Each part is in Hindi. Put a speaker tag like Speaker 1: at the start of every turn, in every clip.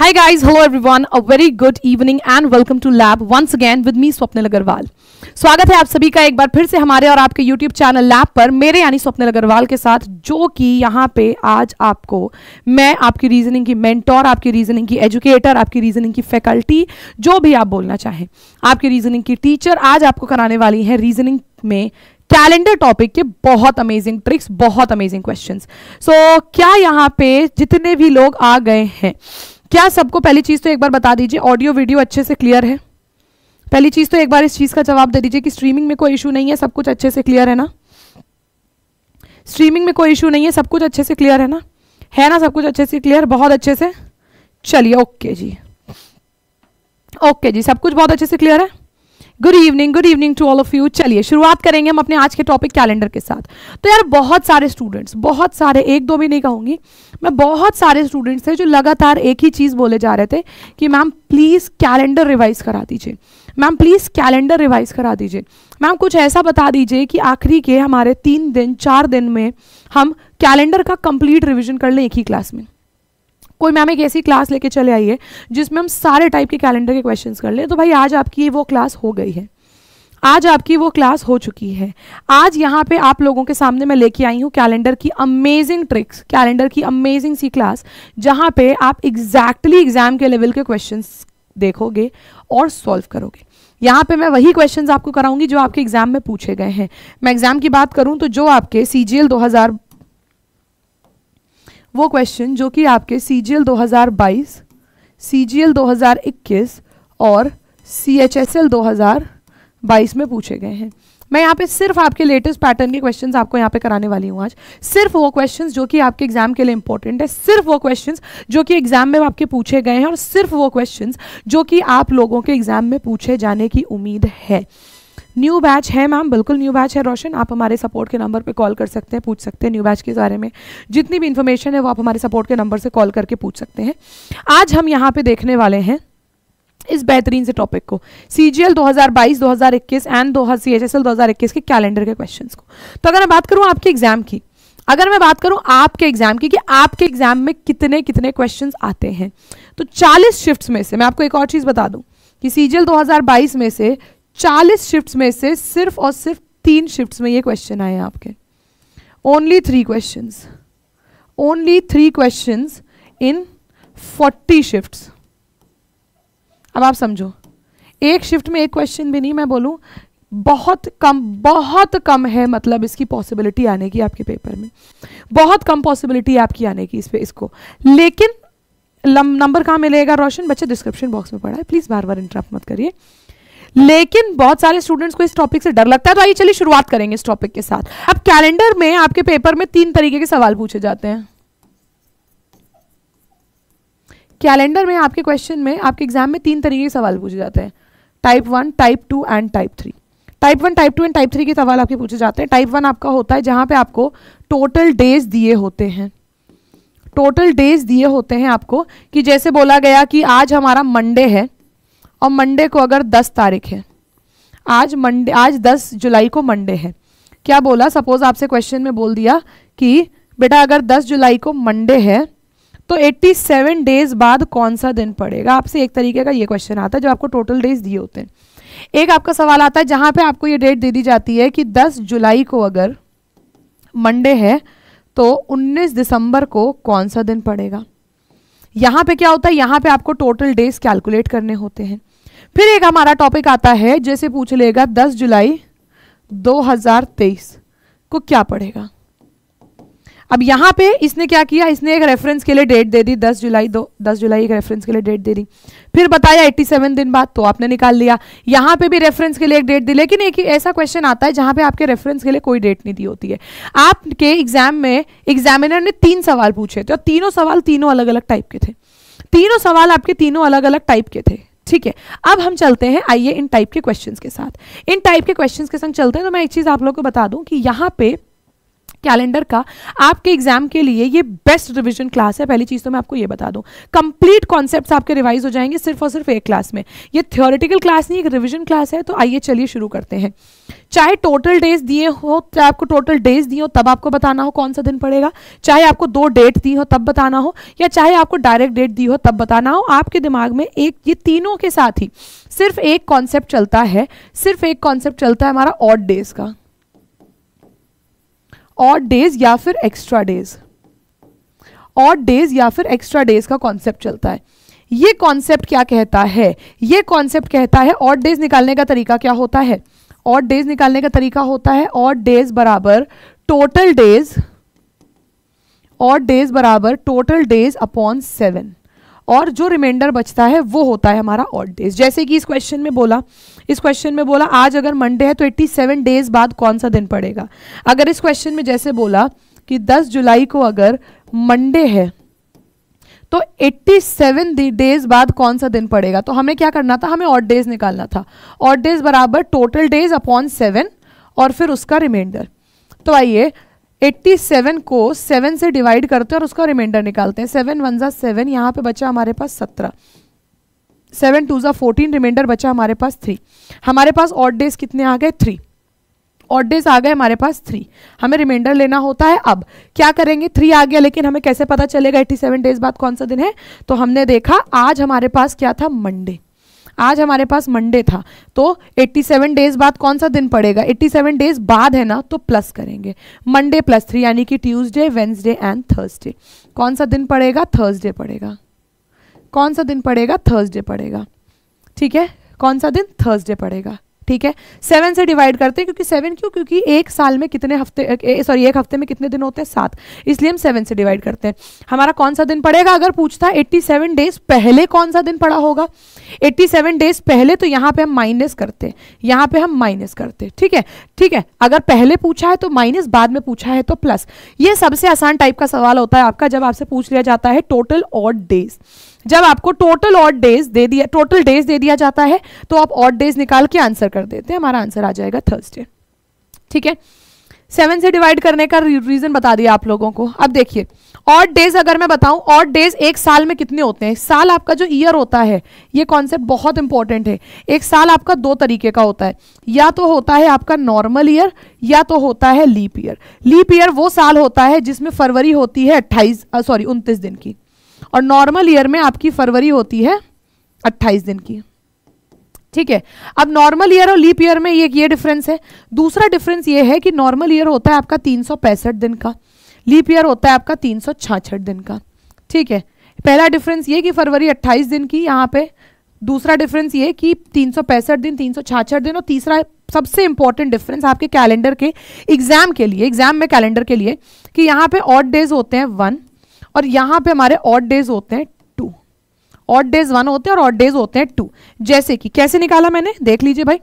Speaker 1: Hi guys, hello everyone, a very good evening and welcome to Lab once again with me Swapnil Agarwal स्वागत है आप सभी का एक बार फिर से हमारे और आपके YouTube चैनल लैब पर मेरे यानी स्वप्निल अग्रवाल के साथ जो कि यहाँ पे आज आपको मैं आपकी रीजनिंग की मेंटोर आपकी रीजनिंग की एजुकेटर आपकी रीजनिंग की फैकल्टी जो भी आप बोलना चाहें आपकी रीजनिंग की टीचर आज आपको कराने वाली है रीजनिंग में कैलेंडर टॉपिक के बहुत अमेजिंग ट्रिक्स बहुत अमेजिंग क्वेश्चंस सो so, क्या यहाँ पे जितने भी लोग आ गए हैं क्या सबको पहली चीज़ तो एक बार बता दीजिए ऑडियो वीडियो अच्छे से क्लियर है पहली चीज़ तो एक बार इस चीज़ का जवाब दे दीजिए कि स्ट्रीमिंग में कोई इशू नहीं है सब कुछ अच्छे से क्लियर है ना स्ट्रीमिंग में कोई इशू नहीं है सब कुछ अच्छे से क्लियर है ना है ना सब कुछ अच्छे से क्लियर बहुत अच्छे से चलिए ओके जी ओके जी सब कुछ बहुत अच्छे से क्लियर है good evening good evening to all of you चलिए शुरुआत करेंगे हम अपने आज के टॉपिक कैलेंडर के साथ तो यार बहुत सारे स्टूडेंट्स बहुत सारे एक दो भी नहीं कहूँगी मैं बहुत सारे स्टूडेंट्स थे जो लगातार एक ही चीज़ बोले जा रहे थे कि मैम प्लीज़ कैलेंडर रिवाइज़ करा दीजिए मैम प्लीज़ कैलेंडर रिवाइज़ करा दीजिए मैम कुछ ऐसा बता दीजिए कि आखिरी के हमारे तीन दिन चार दिन में हम कैलेंडर का कंप्लीट रिविजन कर लें एक ही क्लास में कोई मैम एक ऐसी क्लास लेके चले आई है जिसमें हम सारे टाइप के कैलेंडर के क्वेश्चन कर लें तो भाई आज आपकी वो क्लास हो गई है आज आपकी वो क्लास हो चुकी है आज यहाँ पे आप लोगों के सामने मैं लेके आई हूँ कैलेंडर की अमेजिंग ट्रिक्स कैलेंडर की अमेजिंग सी क्लास जहाँ पे आप एग्जैक्टली exactly एग्जाम के लेवल के क्वेश्चंस देखोगे और सॉल्व करोगे यहाँ पे मैं वही क्वेश्चंस आपको कराऊंगी जो आपके एग्जाम में पूछे गए हैं मैं एग्जाम की बात करूँ तो जो आपके सी जी एल दो हज़ार वो क्वेश्चन जो कि आपके सी जी एल दो हज़ार बाईस सी जी एल दो हज़ार इक्कीस और सी एच एस एल दो हज़ार बाईस में पूछे गए हैं मैं यहाँ पे सिर्फ आपके लेटेस्ट पैटर्न के क्वेश्चंस आपको यहाँ पे कराने वाली हूँ आज सिर्फ वो क्वेश्चंस जो कि आपके एग्जाम के लिए इंपॉर्टेंट है सिर्फ वो क्वेश्चंस जो कि एग्जाम में आपके पूछे गए हैं और सिर्फ वो क्वेश्चंस जो कि आप लोगों के एग्जाम में पूछे जाने की उम्मीद है न्यू बैच है मैम बिल्कुल न्यू बैच है रोशन आप हमारे सपोर्ट के नंबर पर कॉल कर सकते हैं पूछ सकते हैं न्यू बैच के बारे में जितनी भी इन्फॉर्मेशन है वो आप हमारे सपोर्ट के नंबर से कॉल करके पूछ सकते हैं आज हम यहाँ पे देखने वाले हैं इस बेहतरीन से टॉपिक को सी जी एल दो हजार बाईस दो हजार इक्कीस एंड दो सी एच एस एल दो हजार इक्कीस के कैलेंडर के क्वेश्चन को तो अगर मैं बात करूँ आपके एग्जाम की अगर मैं बात करूँ आपके एग्जाम की कि आपके एग्जाम में कितने कितने क्वेश्चन आते हैं तो चालीस शिफ्ट में से मैं आपको एक और चीज बता दूँ कि सीजीएल 2022 में से चालीस शिफ्ट में से सिर्फ और सिर्फ तीन शिफ्ट में ये क्वेश्चन आए आपके only three question only three question in forty shift अब आप समझो एक शिफ्ट में एक क्वेश्चन भी नहीं मैं बोलूं बहुत कम बहुत कम है मतलब इसकी पॉसिबिलिटी आने की आपके पेपर में बहुत कम पॉसिबिलिटी आपकी आने की इस पे इसको लेकिन नंबर कहाँ मिलेगा रोशन बच्चे डिस्क्रिप्शन बॉक्स में पढ़ा है प्लीज़ बार बार इंटरप्ट मत करिए लेकिन बहुत सारे स्टूडेंट्स को इस टॉपिक से डर लगता है तो आइए चलिए शुरुआत करेंगे इस टॉपिक के साथ अब कैलेंडर में आपके पेपर में तीन तरीके के सवाल पूछे जाते हैं कैलेंडर में आपके क्वेश्चन में आपके एग्जाम में तीन तरीके के सवाल पूछे जाते हैं type one type two and type three type one type two and type three के सवाल आपके पूछे जाते हैं टाइप वन आपका होता है जहां पे आपको टोटल डेज दिए होते हैं टोटल डेज दिए होते हैं आपको कि जैसे बोला गया कि आज हमारा मंडे है और मंडे को अगर दस तारीख है आज मंडे आज दस जुलाई को मंडे है क्या बोला सपोज आपसे क्वेश्चन में बोल दिया कि बेटा अगर दस जुलाई को मंडे है तो 87 डेज बाद कौन सा दिन पड़ेगा आपसे एक तरीके का ये क्वेश्चन आता है जो आपको टोटल डेज दिए होते हैं एक आपका सवाल आता है जहाँ पे आपको ये डेट दे दी जाती है कि दस जुलाई को अगर मंडे है तो 19 दिसंबर को कौन सा दिन पड़ेगा यहाँ पे क्या होता है यहाँ पे आपको टोटल डेज कैलकुलेट करने होते हैं फिर एक हमारा टॉपिक आता है जैसे पूछ लेगा 10 जुलाई 2023 को क्या पढ़ेगा अब यहाँ पे इसने क्या किया इसने एक रेफरेंस के लिए डेट दे दी 10 जुलाई दो दस जुलाई एक रेफरेंस के लिए डेट दे दी फिर बताया 87 दिन बाद तो आपने निकाल लिया यहाँ पे भी रेफरेंस के लिए एक डेट दी लेकिन एक ऐसा क्वेश्चन आता है जहाँ पे आपके रेफरेंस के लिए कोई डेट नहीं दी होती है आपके एग्जाम में एग्जामिनर ने तीन सवाल पूछे थे और तीनों सवाल तीनों अलग अलग टाइप के थे तीनों सवाल आपके तीनों अलग अलग टाइप के थे ठीक है अब हम चलते हैं आइए इन टाइप के क्वेश्चन के साथ इन टाइप के क्वेश्चन के संग चलते हैं तो मैं एक चीज़ आप लोग को बता दूं कि यहाँ पे कैलेंडर का आपके एग्जाम के लिए ये बेस्ट रिविजन क्लास है पहली चीज़ तो मैं आपको ये बता दूँ कंप्लीट कॉन्सेप्ट आपके रिवाइज हो जाएंगे सिर्फ और सिर्फ एक क्लास में ये थियोरिटिकल क्लास नहीं एक रिविजन क्लास है तो आइए चलिए शुरू करते हैं चाहे टोटल डेज दिए हो चाहे आपको टोटल डेज दिए हो तब आपको बताना हो कौन सा दिन पड़ेगा चाहे आपको दो डेट दी हो तब बताना हो या चाहे आपको डायरेक्ट डेट दी हो तब बताना हो आपके दिमाग में एक ये तीनों के साथ ही सिर्फ एक कॉन्सेप्ट चलता है सिर्फ एक कॉन्सेप्ट चलता है हमारा ऑड डेज का ऑड डेज या फिर एक्स्ट्रा डेज ऑड डेज या फिर एक्स्ट्रा डेज का कॉन्सेप्ट चलता है ये कॉन्सेप्ट क्या कहता है ये कॉन्सेप्ट कहता है ऑड डेज निकालने का तरीका क्या होता है ऑड डेज निकालने का तरीका होता है ऑड डेज बराबर टोटल डेज ऑड डेज बराबर टोटल डेज अपॉन सेवन और जो रिमाइंडर बचता है वो होता है हमारा ऑट डेज जैसे कि इस क्वेश्चन में बोला इस क्वेश्चन में बोला आज अगर मंडे है तो 87 डेज बाद कौन सा दिन पड़ेगा अगर इस क्वेश्चन में जैसे बोला कि 10 जुलाई को अगर मंडे है तो 87 डेज बाद कौन सा दिन पड़ेगा तो हमें क्या करना था हमें ऑट डेज निकालना था ऑट डेज बराबर टोटल डेज अपॉन सेवन और फिर उसका रिमाइंडर तो आइए 87 को 7 से डिवाइड करते हैं और उसका रिमाइंडर निकालते हैं सेवन वन ज़ा सेवन यहाँ पे बचा हमारे पास सत्रह सेवन टू ज़ा फोर्टीन रिमाइंडर बचा हमारे पास थ्री हमारे पास ऑट डेज कितने आ गए थ्री ऑट डेज आ गए हमारे पास थ्री हमें रिमाइंडर लेना होता है अब क्या करेंगे थ्री आ गया लेकिन हमें कैसे पता चलेगा एट्टी सेवन डेज बाद कौन सा दिन है तो हमने देखा आज हमारे पास क्या था मंडे आज हमारे पास मंडे था तो 87 डेज बाद कौन सा दिन पड़ेगा 87 डेज बाद है ना तो प्लस करेंगे मंडे प्लस थ्री यानी कि ट्यूसडे वेंसडे एंड थर्सडे कौन सा दिन पड़ेगा थर्सडे पड़ेगा कौन सा दिन पड़ेगा थर्सडे पड़ेगा ठीक है कौन सा दिन थर्सडे पड़ेगा ठीक है सेवन से डिवाइड करते हैं क्योंकि सेवन क्यों क्योंकि एक साल में कितने हफ्ते सॉरी एक हफ्ते में कितने दिन होते हैं सात इसलिए हम सेवन से डिवाइड करते हैं हमारा कौन सा दिन पड़ेगा अगर पूछता है एट्टी सेवन डेज पहले कौन सा दिन पड़ा होगा एट्टी सेवन डेज पहले तो यहाँ पे हम माइनस करते हैं यहाँ पे हम माइनस करते हैं ठीक है ठीक है अगर पहले पूछा है तो माइनस बाद में पूछा है तो प्लस ये सबसे आसान टाइप का सवाल होता है आपका जब आपसे पूछ लिया जाता है टोटल और डेज जब आपको टोटल ऑट डेज दे दिया टोटल डेज दे दिया जाता है तो आप ऑट डेज निकाल के आंसर कर देते हैं हमारा आंसर आ जाएगा थर्सडे ठीक है सेवन से डिवाइड करने का रीजन बता दिया आप लोगों को अब देखिए ऑट डेज अगर मैं बताऊं ऑट डेज एक साल में कितने होते हैं साल आपका जो ईयर होता है ये कॉन्सेप्ट बहुत इंपॉर्टेंट है एक साल आपका दो तरीके का होता है या तो होता है आपका नॉर्मल ईयर या तो होता है लीप ईयर लीप ईयर वो साल होता है जिसमें फरवरी होती है अट्ठाईस सॉरी उनतीस दिन की और नॉर्मल ईयर में आपकी फरवरी होती है अट्ठाईस दिन की ठीक है अब नॉर्मल ईयर और लीप ईयर में एक ये डिफरेंस है दूसरा डिफरेंस ये है कि नॉर्मल ईयर होता है आपका तीन दिन का लीप ईयर होता है आपका तीन दिन का ठीक है पहला डिफरेंस ये कि फरवरी 28 दिन की यहाँ पे दूसरा डिफरेंस ये कि तीन दिन तीन दिन और तीसरा सबसे इंपॉर्टेंट डिफरेंस आपके कैलेंडर के एग्जाम के लिए एग्जाम में कैलेंडर के लिए कि यहाँ पे ऑड डेज होते हैं वन और यहाँ पे हमारे ऑट डेज होते हैं टू ऑट डेज वन होते हैं और ऑट डेज होते हैं टू जैसे कि कैसे निकाला मैंने देख लीजिए भाई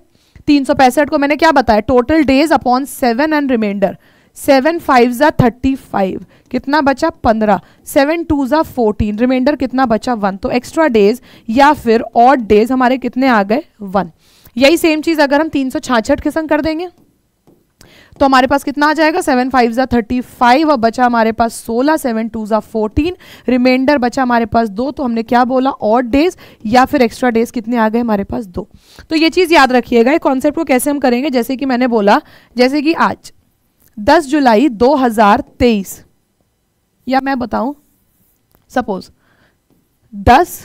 Speaker 1: तीन सौ पैंसठ को मैंने क्या बताया total days upon seven and reminder seven five ज़ा थर्टी फाइव कितना बचा पंद्रह सेवन टू ज़ा फोर्टीन रिमाइंडर कितना बचा वन तो एक्स्ट्रा डेज या फिर ऑट डेज हमारे कितने आ गए वन यही सेम चीज़ अगर हम तीन सौ छाछठ के संग कर देंगे तो हमारे पास कितना आ जाएगा सेवन फाइव ज़ा थर्टी फाइव और बचा हमारे पास सोलह सेवन टू ज़ा फोर्टीन रिमाइंडर बचा हमारे पास दो तो हमने क्या बोला और डेज या फिर एक्स्ट्रा डेज कितने आ गए हमारे पास दो तो ये चीज़ याद रखिएगा ये कॉन्सेप्ट को कैसे हम करेंगे जैसे कि मैंने बोला जैसे कि आज दस जुलाई दो हज़ार तेईस या मैं बताऊं सपोज दस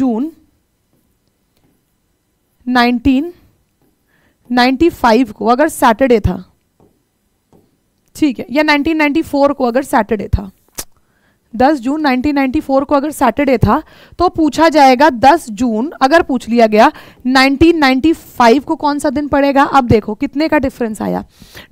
Speaker 1: जून नाइनटीन 1995 को अगर सैटरडे था ठीक है या 1994 को अगर सैटरडे था 10 जून 1994 को अगर सैटरडे था तो पूछा जाएगा 10 जून अगर पूछ लिया गया 1995 को कौन सा दिन पड़ेगा अब देखो कितने का डिफरेंस आया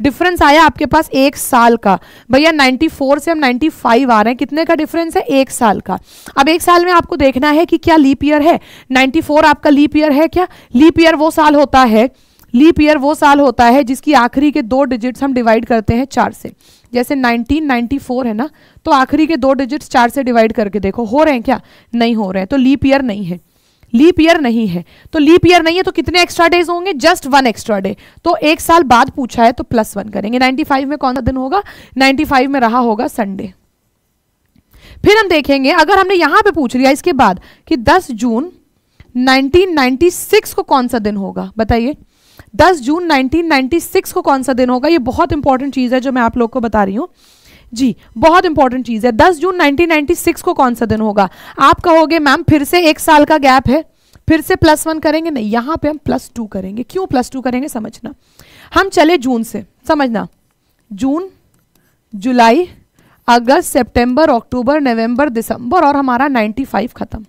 Speaker 1: डिफरेंस आया आपके पास एक साल का भैया 94 से हम 95 आ रहे हैं कितने का डिफरेंस है एक साल का अब एक साल में आपको देखना है कि क्या लीप ईयर है 94 आपका लीप ईयर है क्या लीप ईयर वो साल होता है लीप ईयर वो साल होता है जिसकी आखिरी के दो डिजिट्स हम डिवाइड करते हैं चार से जैसे 1994 है ना तो आखिरी के दो डिजिट्स चार से डिवाइड करके देखो हो रहे हैं क्या नहीं हो रहे हैं तो लीप ईयर नहीं है लीप ईयर नहीं है तो लीप ईयर नहीं है तो कितने एक्स्ट्रा डेज होंगे जस्ट वन एक्स्ट्रा डे तो एक साल बाद पूछा है तो प्लस वन करेंगे 95 में कौन सा दिन होगा 95 में रहा होगा संडे फिर हम देखेंगे अगर हमने यहां पे पूछ लिया इसके बाद कि 10 जून 1996 को कौन सा दिन होगा बताइए 10 जून 1996 को कौन सा दिन होगा ये बहुत इंपॉर्टेंट चीज़ है जो मैं आप लोग को बता रही हूँ जी बहुत इंपॉर्टेंट चीज़ है 10 जून 1996 को कौन सा दिन होगा आप कहोगे मैम फिर से एक साल का गैप है फिर से प्लस वन करेंगे नहीं यहाँ पे हम प्लस टू करेंगे क्यों प्लस टू करेंगे समझना हम चले जून से समझना जून जुलाई अगस्त सितंबर, अक्टूबर नवंबर, दिसंबर और हमारा नाइन्टी खत्म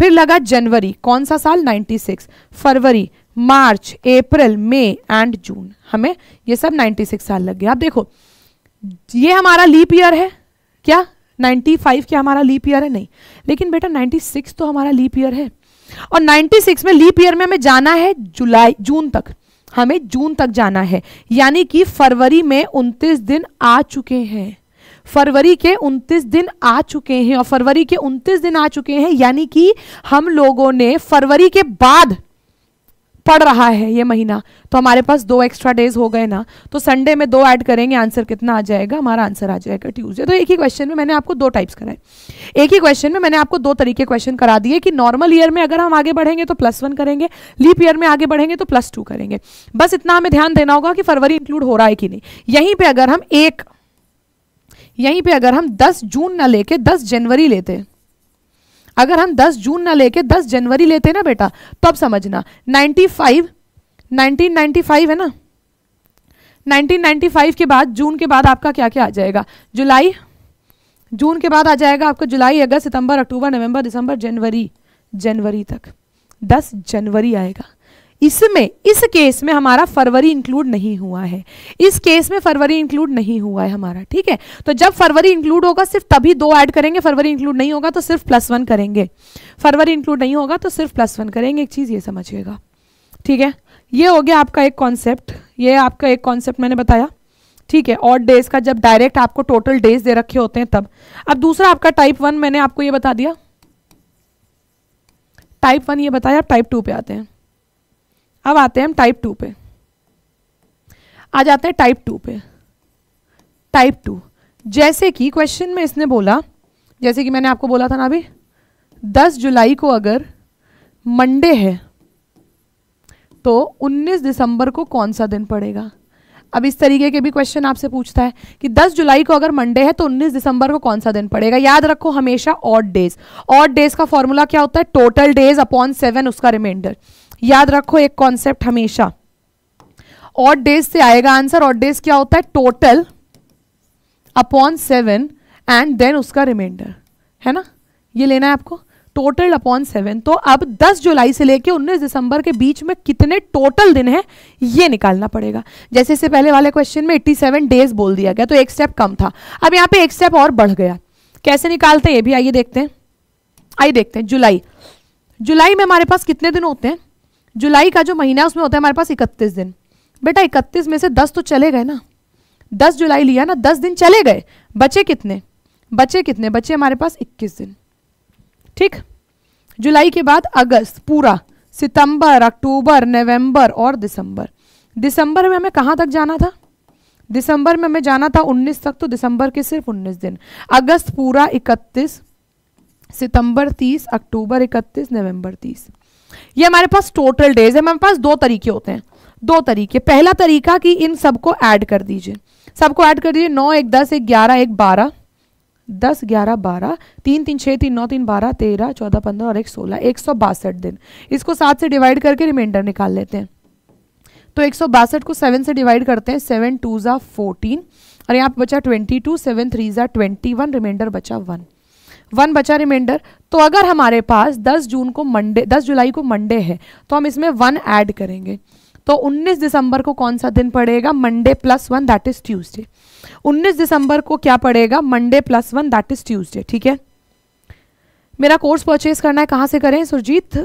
Speaker 1: फिर लगा जनवरी कौन सा साल 96 फरवरी मार्च अप्रैल मई एंड जून हमें ये सब 96 साल लग गए आप देखो ये हमारा लीप ईयर है क्या 95 क्या हमारा लीप ईयर है नहीं लेकिन बेटा 96 तो हमारा लीप ईयर है और 96 में लीप ईयर में हमें जाना है जुलाई जून तक हमें जून तक जाना है यानी कि फरवरी में उनतीस दिन आ चुके हैं फरवरी के 29 दिन आ चुके हैं और फरवरी के 29 दिन आ चुके हैं यानी कि हम लोगों ने फरवरी के बाद पड़ रहा है ये महीना तो हमारे पास दो एक्स्ट्रा डेज हो गए ना तो संडे में दो ऐड करेंगे आंसर कितना आ जाएगा हमारा आंसर आ जाएगा ट्यूजडे तो एक ही क्वेश्चन में मैंने आपको दो टाइप्स कराए एक ही क्वेश्चन में मैंने आपको दो तरीके क्वेश्चन करा दिए कि नॉर्मल ईयर में अगर हम आगे बढ़ेंगे तो प्लस वन करेंगे लीप ईयर में आगे बढ़ेंगे तो प्लस टू करेंगे बस इतना हमें ध्यान देना होगा कि फरवरी इंक्लूड हो रहा है कि नहीं यहीं पर अगर हम एक यहीं पर अगर हम दस जून ना लेके दस जनवरी लेते अगर हम 10 जून ना लेके 10 जनवरी लेते ना बेटा तो अब समझना 95 1995 है ना 1995 के बाद जून के बाद आपका क्या क्या आ जाएगा जुलाई जून के बाद आ जाएगा आपका जुलाई अगस्त सितंबर अक्टूबर नवंबर दिसंबर जनवरी जनवरी तक 10 जनवरी आएगा इसमें इस केस में हमारा फरवरी इंक्लूड नहीं हुआ है इस केस में फरवरी इंक्लूड नहीं हुआ है हमारा ठीक है तो जब फरवरी इंक्लूड होगा सिर्फ तभी दो ऐड करेंगे फरवरी इंक्लूड नहीं होगा तो सिर्फ प्लस वन करेंगे फरवरी इंक्लूड नहीं होगा तो सिर्फ प्लस वन करेंगे एक चीज़ ये समझिएगा ठीक है ये हो गया आपका एक कॉन्सेप्ट ये आपका एक कॉन्सेप्ट मैंने बताया ठीक है और डेज का जब डायरेक्ट आपको टोटल डेज दे रखे होते हैं तब अब दूसरा आपका टाइप वन मैंने आपको ये बता दिया टाइप वन ये बताया आप टाइप टू पे आते हैं अब आते हैं हम टाइप टू पे आ जाते हैं टाइप टू पे टाइप टू जैसे कि क्वेश्चन में इसने बोला जैसे कि मैंने आपको बोला था ना अभी दस जुलाई को अगर मंडे है तो 19 दिसंबर को कौन सा दिन पड़ेगा अब इस तरीके के भी क्वेश्चन आपसे पूछता है कि 10 जुलाई को अगर मंडे है तो 19 दिसंबर को कौन सा दिन पड़ेगा याद रखो हमेशा ऑड डेज ऑड डेज का फॉर्मूला क्या होता है टोटल डेज अपॉन सेवन उसका रिमाइंडर याद रखो एक कॉन्सेप्ट हमेशा ऑड डेज से आएगा आंसर ऑड डेज क्या होता है total upon seven and then उसका रिमाइंडर है ना ये लेना है आपको टोटल अपॉन सेवन तो अब 10 जुलाई से लेके 19 दिसंबर के बीच में कितने टोटल दिन हैं ये निकालना पड़ेगा जैसे इससे पहले वाले क्वेश्चन में 87 डेज बोल दिया गया तो एक स्टेप कम था अब यहाँ पे एक स्टेप और बढ़ गया कैसे निकालते हैं ये भी आइए देखते हैं आइए देखते हैं जुलाई जुलाई में हमारे पास कितने दिन होते हैं जुलाई का जो महीना है उसमें होता है हमारे पास इकतीस दिन बेटा इकतीस में से दस तो चले गए ना दस जुलाई लिया ना दस दिन चले गए बचे कितने बचे कितने बचे हमारे पास इक्कीस दिन ठीक जुलाई के बाद अगस्त पूरा सितंबर अक्टूबर नवंबर और दिसंबर दिसंबर में हमें कहाँ तक जाना था दिसंबर में हमें जाना था 19 तक तो दिसंबर के सिर्फ 19 दिन अगस्त पूरा 31 सितंबर 30 अक्टूबर 31 नवंबर ये हमारे पास टोटल डेज है हमारे पास दो तरीके होते हैं दो तरीके पहला तरीका कि इन सबको ऐड कर दीजिए सबको ऐड कर दीजिए नौ एक दस एक ग्यारह एक बारह दस ग्यारह बारह तीन तीन छः तीन नौ तीन बारह तेरह चौदह पंद्रह और एक सोलह एक सौ बासठ दिन इसको सात से डिवाइड करके रिमाइंडर निकाल लेते हैं तो एक सौ बासठ को सेवन से डिवाइड करते हैं सेवन टू ज़ा फोर्टीन और यहाँ पर बचा ट्वेंटी टू सेवन थ्री ज़ा ट्वेंटी वन रिमाइंडर बचा वन वन बचा रिमाइंडर तो अगर हमारे पास 10 जून को मंडे 10 जुलाई को मंडे है तो हम इसमें वन ऐड करेंगे तो 19 दिसंबर को कौन सा दिन पड़ेगा Monday plus one that is Tuesday 19 दिसंबर को क्या पड़ेगा Monday plus one that is Tuesday ठीक है मेरा कोर्स परचेज करना है कहाँ से करें सुरजीत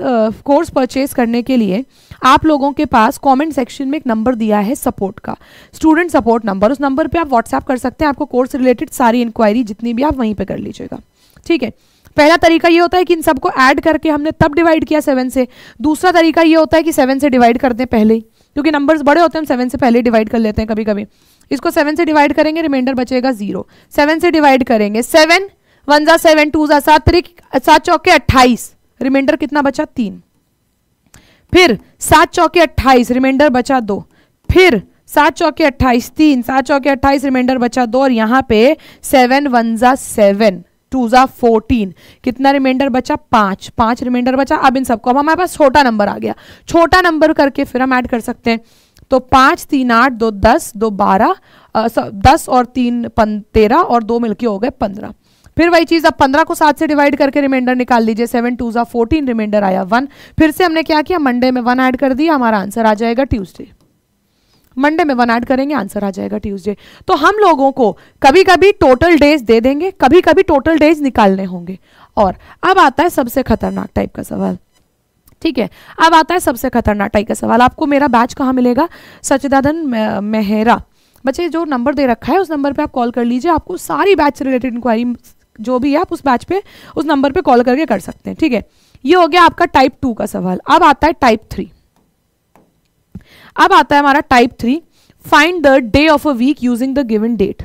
Speaker 1: कोर्स परचेज करने के लिए आप लोगों के पास कमेंट सेक्शन में एक नंबर दिया है सपोर्ट का स्टूडेंट सपोर्ट नंबर उस नंबर पे आप व्हाट्सएप कर सकते हैं आपको कोर्स रिलेटेड सारी इंक्वायरी जितनी भी आप वहीं पे कर लीजिएगा ठीक है पहला तरीका ये होता है कि इन सबको ऐड करके हमने तब डिवाइड किया सेवन से दूसरा तरीका ये होता है कि सेवन से डिवाइड कर दें पहले ही क्योंकि नंबर्स बड़े होते हैं हम सेवन से पहले डिवाइड कर लेते हैं कभी कभी इसको सेवन से डिवाइड करेंगे रिमाइंडर बचेगा जीरो सेवन से डिवाइड करेंगे सेवन वन जा सेवन टू जा सात तरीक सात चौके अट्ठाईस रिमाइंडर कितना बचा तीन फिर सात चौके अट्ठाईस रिमाइंडर बचा दो फिर सात चौके अट्ठाईस तीन सात चौके अट्ठाईस रिमाइंडर बचा दो और यहाँ पे सेवन वन जा सेवन टू ज़ा फोर्टीन कितना रिमाइंडर बचा पांच पांच रिमाइंडर बचा अब इन सबको अब हमारे पास छोटा नंबर आ गया छोटा नंबर करके फिर हम ऐड कर सकते हैं तो पांच तीन आठ दो दस दो बारह दस और तीन पन तेरह और दो मिलके हो गए पंद्रह फिर वही चीज़ अब पंद्रह को सात से डिवाइड करके रिमाइंडर निकाल लीजिए सेवन टू ज़ा फोर्टीन रिमाइंडर आया वन फिर से हमने क्या किया मंडे में वन ऐड कर दिया हमारा आंसर आ जाएगा ट्यूजडे मंडे में वन ऐड करेंगे आंसर आ जाएगा ट्यूसडे तो हम लोगों को कभी कभी टोटल डेज दे देंगे कभी कभी टोटल डेज निकालने होंगे और अब आता है सबसे खतरनाक टाइप का सवाल ठीक है अब आता है सबसे खतरनाक टाइप का सवाल आपको मेरा बैच कहाँ मिलेगा सचिदादन मेहरा बच्चे जो नंबर दे रखा है उस नंबर पर आप कॉल कर लीजिए आपको सारी बैच रिलेटेड इंक्वायरी जो भी है आप उस बैच पे उस नंबर पे कॉल करके कर सकते हैं ठीक है ये हो गया आपका टाइप टू का सवाल अब आता है टाइप थ्री अब आता है हमारा type three find the day of a week using the given date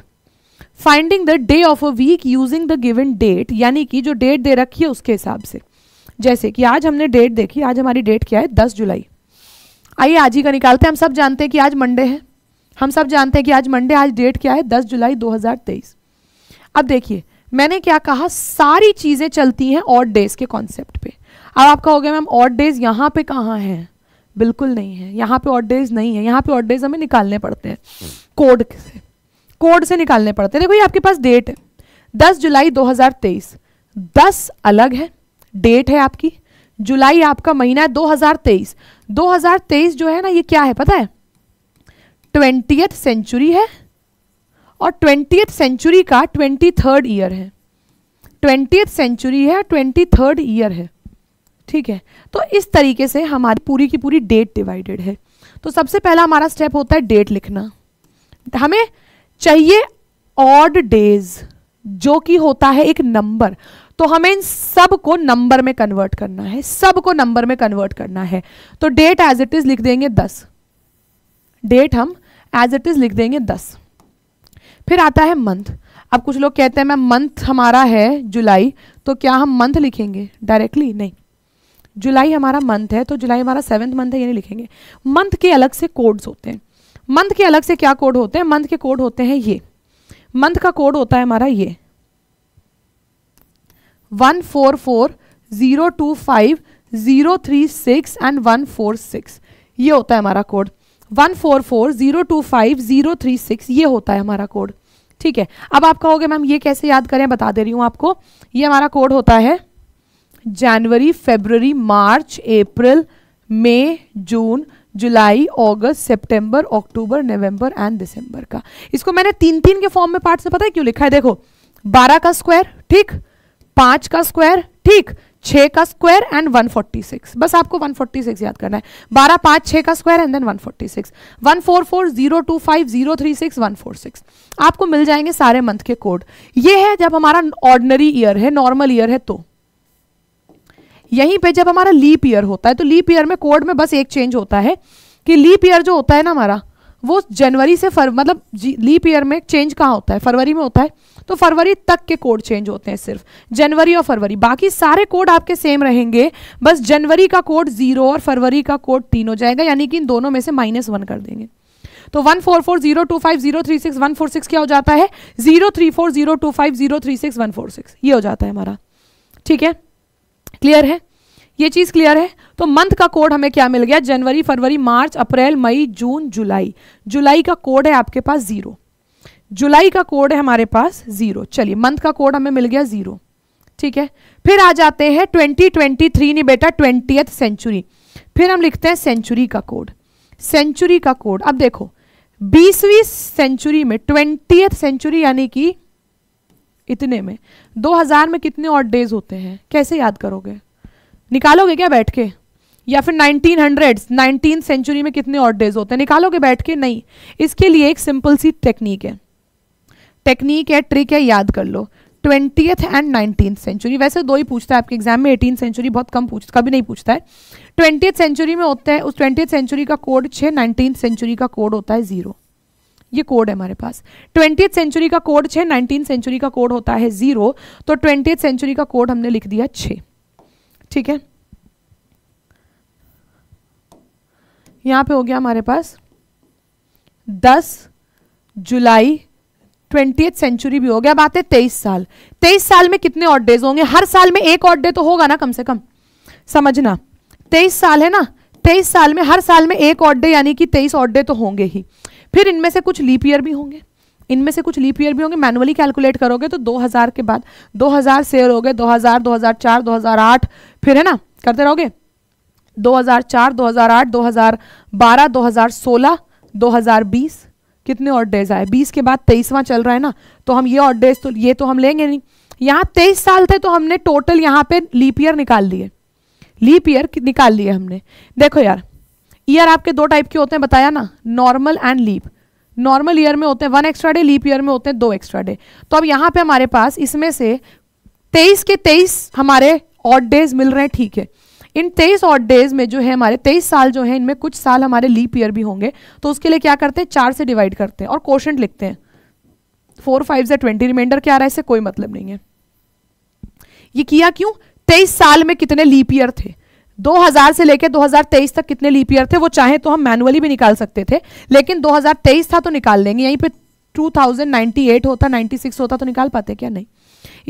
Speaker 1: finding the day of a week using the given date यानी कि जो डेट दे रखी है उसके हिसाब से जैसे कि आज हमने डेट देखी आज हमारी डेट क्या है दस जुलाई आइए आज ही का निकालते हैं हम सब जानते हैं कि आज मंडे है हम सब जानते हैं कि आज मंडे आज डेट क्या है दस जुलाई 2023 अब देखिए मैंने क्या कहा सारी चीज़ें चलती हैं ऑड डेज के कॉन्सेप्ट पे अब आप कहोगे मैम ऑड डेज यहाँ पे कहाँ हैं बिल्कुल नहीं है यहाँ पे ऑड डेज नहीं है यहाँ पे ऑड डेज हमें निकालने पड़ते हैं कोड से कोड से निकालने पड़ते हैं देखो ये आपके पास डेट है दस जुलाई 2023 दस अलग है डेट है आपकी जुलाई आपका महीना है 2023 2023 जो है ना ये क्या है पता है ट्वेंटियथ सेंचुरी है और ट्वेंटियथ सेंचुरी का ट्वेंटी थर्ड ईयर है ट्वेंटियथ सेंचुरी है ट्वेंटी थर्ड ईयर है ठीक है तो इस तरीके से हमारी पूरी की पूरी डेट डिवाइडेड है तो सबसे पहला हमारा स्टेप होता है डेट लिखना हमें चाहिए ऑड डेज जो कि होता है एक नंबर तो हमें इन सब को नंबर में कन्वर्ट करना है सब को नंबर में कन्वर्ट करना है तो डेट एज इट इज़ लिख देंगे दस डेट हम एज इट इज़ लिख देंगे दस फिर आता है मंथ अब कुछ लोग कहते हैं मैम मंथ हमारा है जुलाई तो क्या हम मंथ लिखेंगे डायरेक्टली नहीं जुलाई हमारा मंथ है तो जुलाई हमारा सेवन्थ मंथ है ये नहीं लिखेंगे मंथ के अलग से कोड्स होते हैं मंथ के अलग से क्या कोड होते हैं मंथ के कोड होते हैं ये मंथ का कोड होता है हमारा ये one four four zero two five zero three six and one four six ये होता है हमारा code one four four zero two five zero three six ये होता है हमारा कोड ठीक है अब आप कहोगे मैम ये कैसे याद करें बता दे रही हूँ आपको ये हमारा कोड होता है जनवरी February March April May June July August September October November and दिसंबर का इसको मैंने तीन तीन के फॉर्म में पार्ट से पता है क्यों लिखा है देखो बारह का स्क्वायर ठीक पांच का स्क्वायर ठीक छ का स्क्वायर एंड 146 बस आपको 146 याद करना है बारह पांच छः का square and then 146 six one four six आपको मिल जाएंगे सारे मंथ के कोड ये है जब हमारा ऑर्डनरी ईयर है नॉर्मल ईयर है तो यहीं पे जब हमारा लीप ईयर होता है तो लीप ईयर में कोड में बस एक चेंज होता है कि लीप ईयर जो होता है ना हमारा वो जनवरी से फर मतलब लीप ईयर में चेंज कहाँ होता है फरवरी में होता है तो फरवरी तक के कोड चेंज होते हैं सिर्फ जनवरी और फरवरी बाकी सारे कोड आपके सेम रहेंगे बस जनवरी का कोड जीरो और फरवरी का कोड तीन हो जाएगा यानी कि इन दोनों में से माइनस वन कर देंगे तो one four four zero two five zero three six one four six क्या हो जाता है zero three four zero two five zero three six one four six ये हो जाता है हमारा ठीक है क्लियर है ये चीज़ क्लियर है तो मंथ का कोड हमें क्या मिल गया जनवरी फरवरी मार्च अप्रैल मई जून जुलाई जुलाई का कोड है आपके पास ज़ीरो जुलाई का कोड है हमारे पास ज़ीरो चलिए मंथ का कोड हमें मिल गया ज़ीरो ठीक है फिर आ जाते हैं ट्वेंटी ट्वेंटी थ्री नहीं बेटा ट्वेंटियथ सेंचुरी फिर हम लिखते हैं सेंचुरी का कोड सेंचुरी का कोड अब देखो बीसवीं सेंचुरी में ट्वेंटियथ सेंचुरी यानी कि इतने में दो हज़ार में कितने और डेज होते हैं कैसे याद करोगे निकालोगे क्या बैठ के या फिर नाइनटीन हंड्रेड नाइनटीन सेंचुरी में कितने और डेज होते हैं निकालोगे बैठ के नहीं इसके लिए एक सिंपल सी टेक्निक है टेक्निक है ट्रिक है याद कर लो ट्वेंटियथ एंड नाइनटीन सेंचुरी वैसे दो ही पूछता है आपके एग्जाम में एटीन सेंचुरी बहुत कम पूछ कभी नहीं पूछता है ट्वेंटियथ सेंचुरी में होता है उस ट्वेंटियथ सेंचुरी का कोड छः नाइनटीन सेंचुरी का कोड होता है ज़ीरो ये कोड है हमारे पास ट्वेंटी सेंचुरी का कोड छः नाइनटीन सेंचुरी का कोड होता है जीरो तो ट्वेंटी सेंचुरी का कोड हमने लिख दिया छः ठीक है यहाँ पे हो गया हमारे पास दस जुलाई ट्वेंटी सेंचुरी भी हो गया बात है तेईस साल तेईस साल में कितने ऑड डेज होंगे हर साल में एक ऑड डे तो होगा ना कम से कम समझना तेईस साल है ना तेईस साल में हर साल में एक ऑड डे यानी कि तेईस ऑड डे तो होंगे ही फिर इनमें से कुछ लीप ईयर भी होंगे इनमें से कुछ लीप ईयर भी होंगे मैनुअली कैलकुलेट करोगे तो 2000 के बाद 2000 शेयर हो गए 2000 2004 2008 फिर है ना करते रहोगे 2004 2008 2012 2016 2020 कितने और डेज आए 20 के बाद तेईसवां चल रहा है ना तो हम ये ऑड डेज तो ये तो हम लेंगे नहीं यहाँ तेईस साल थे तो हमने टोटल यहाँ पे लीप ईयर निकाल लिए लीप ईयर निकाल लिए हमने देखो यार ईयर आपके दो टाइप के होते हैं बताया ना normal and leap normal year में होते हैं one extra day leap year में होते हैं दो एक्स्ट्रा डे तो अब यहाँ पे हमारे पास इसमें से तेईस के तेईस हमारे ऑड डेज मिल रहे हैं ठीक है इन तेईस ऑड डेज में जो है हमारे तेईस साल जो है इनमें कुछ साल हमारे लीप ईयर भी होंगे तो उसके लिए क्या करते हैं चार से डिवाइड करते हैं और क्वेश्चन लिखते हैं फोर फाइव से ट्वेंटी रिमाइंडर क्या रहा है इससे कोई मतलब नहीं है ये किया क्यों तेईस साल में कितने लीप ईयर थे 2000 से लेकर 2023 तक कितने लीप ईयर थे वो चाहे तो हम मैनुअली भी निकाल सकते थे लेकिन 2023 था तो निकाल लेंगे यहीं पे 2098 होता 96 होता तो निकाल पाते क्या नहीं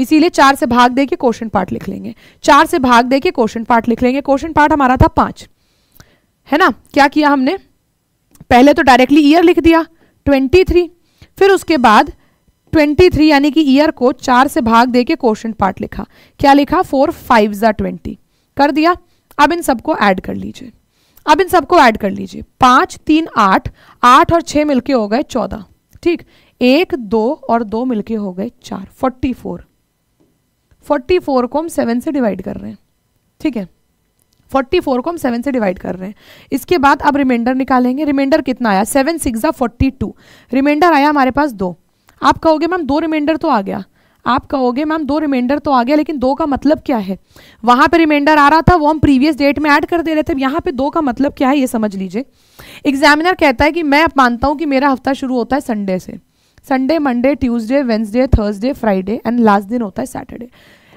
Speaker 1: इसीलिए चार से भाग दे के क्वेश्चन पार्ट लिख लेंगे चार से भाग दे के क्वेश्चन पार्ट लिख लेंगे क्वेश्चन पार्ट हमारा था पांच है ना क्या किया हमने पहले तो डायरेक्टली ईयर लिख दिया ट्वेंटी फिर उसके बाद 23 यानी कि ईयर को चार से भाग दे के क्वेश्चन पार्ट लिखा क्या लिखा फोर फाइव ज़ा ट्वेंटी कर दिया अब इन सबको ऐड कर लीजिए अब इन सबको ऐड कर लीजिए पाँच तीन आठ आठ और छः मिलके हो गए चौदह ठीक एक दो और दो मिलके हो गए चार फोर्टी फोर फोर्टी फोर को हम सेवन से डिवाइड कर रहे हैं ठीक है फोर्टी फोर को हम सेवन से डिवाइड कर रहे हैं इसके बाद अब रिमाइंडर निकालेंगे रिमाइंडर कितना आया seven six forty two reminder आया हमारे पास दो आप कहोगे मैम दो रिमाइंडर तो आ गया आप कहोगे मैम दो रिमाइंडर तो आ गया लेकिन दो का मतलब क्या है वहाँ पे रिमाइंडर आ रहा था वो हम प्रीवियस डेट में ऐड कर दे रहे थे यहाँ पे दो का मतलब क्या है ये समझ लीजिए एग्जामिनर कहता है कि मैं मानता हूँ कि मेरा हफ्ता शुरू होता है संडे से Sunday Monday Tuesday Wednesday Thursday Friday and last दिन होता है सैटरडे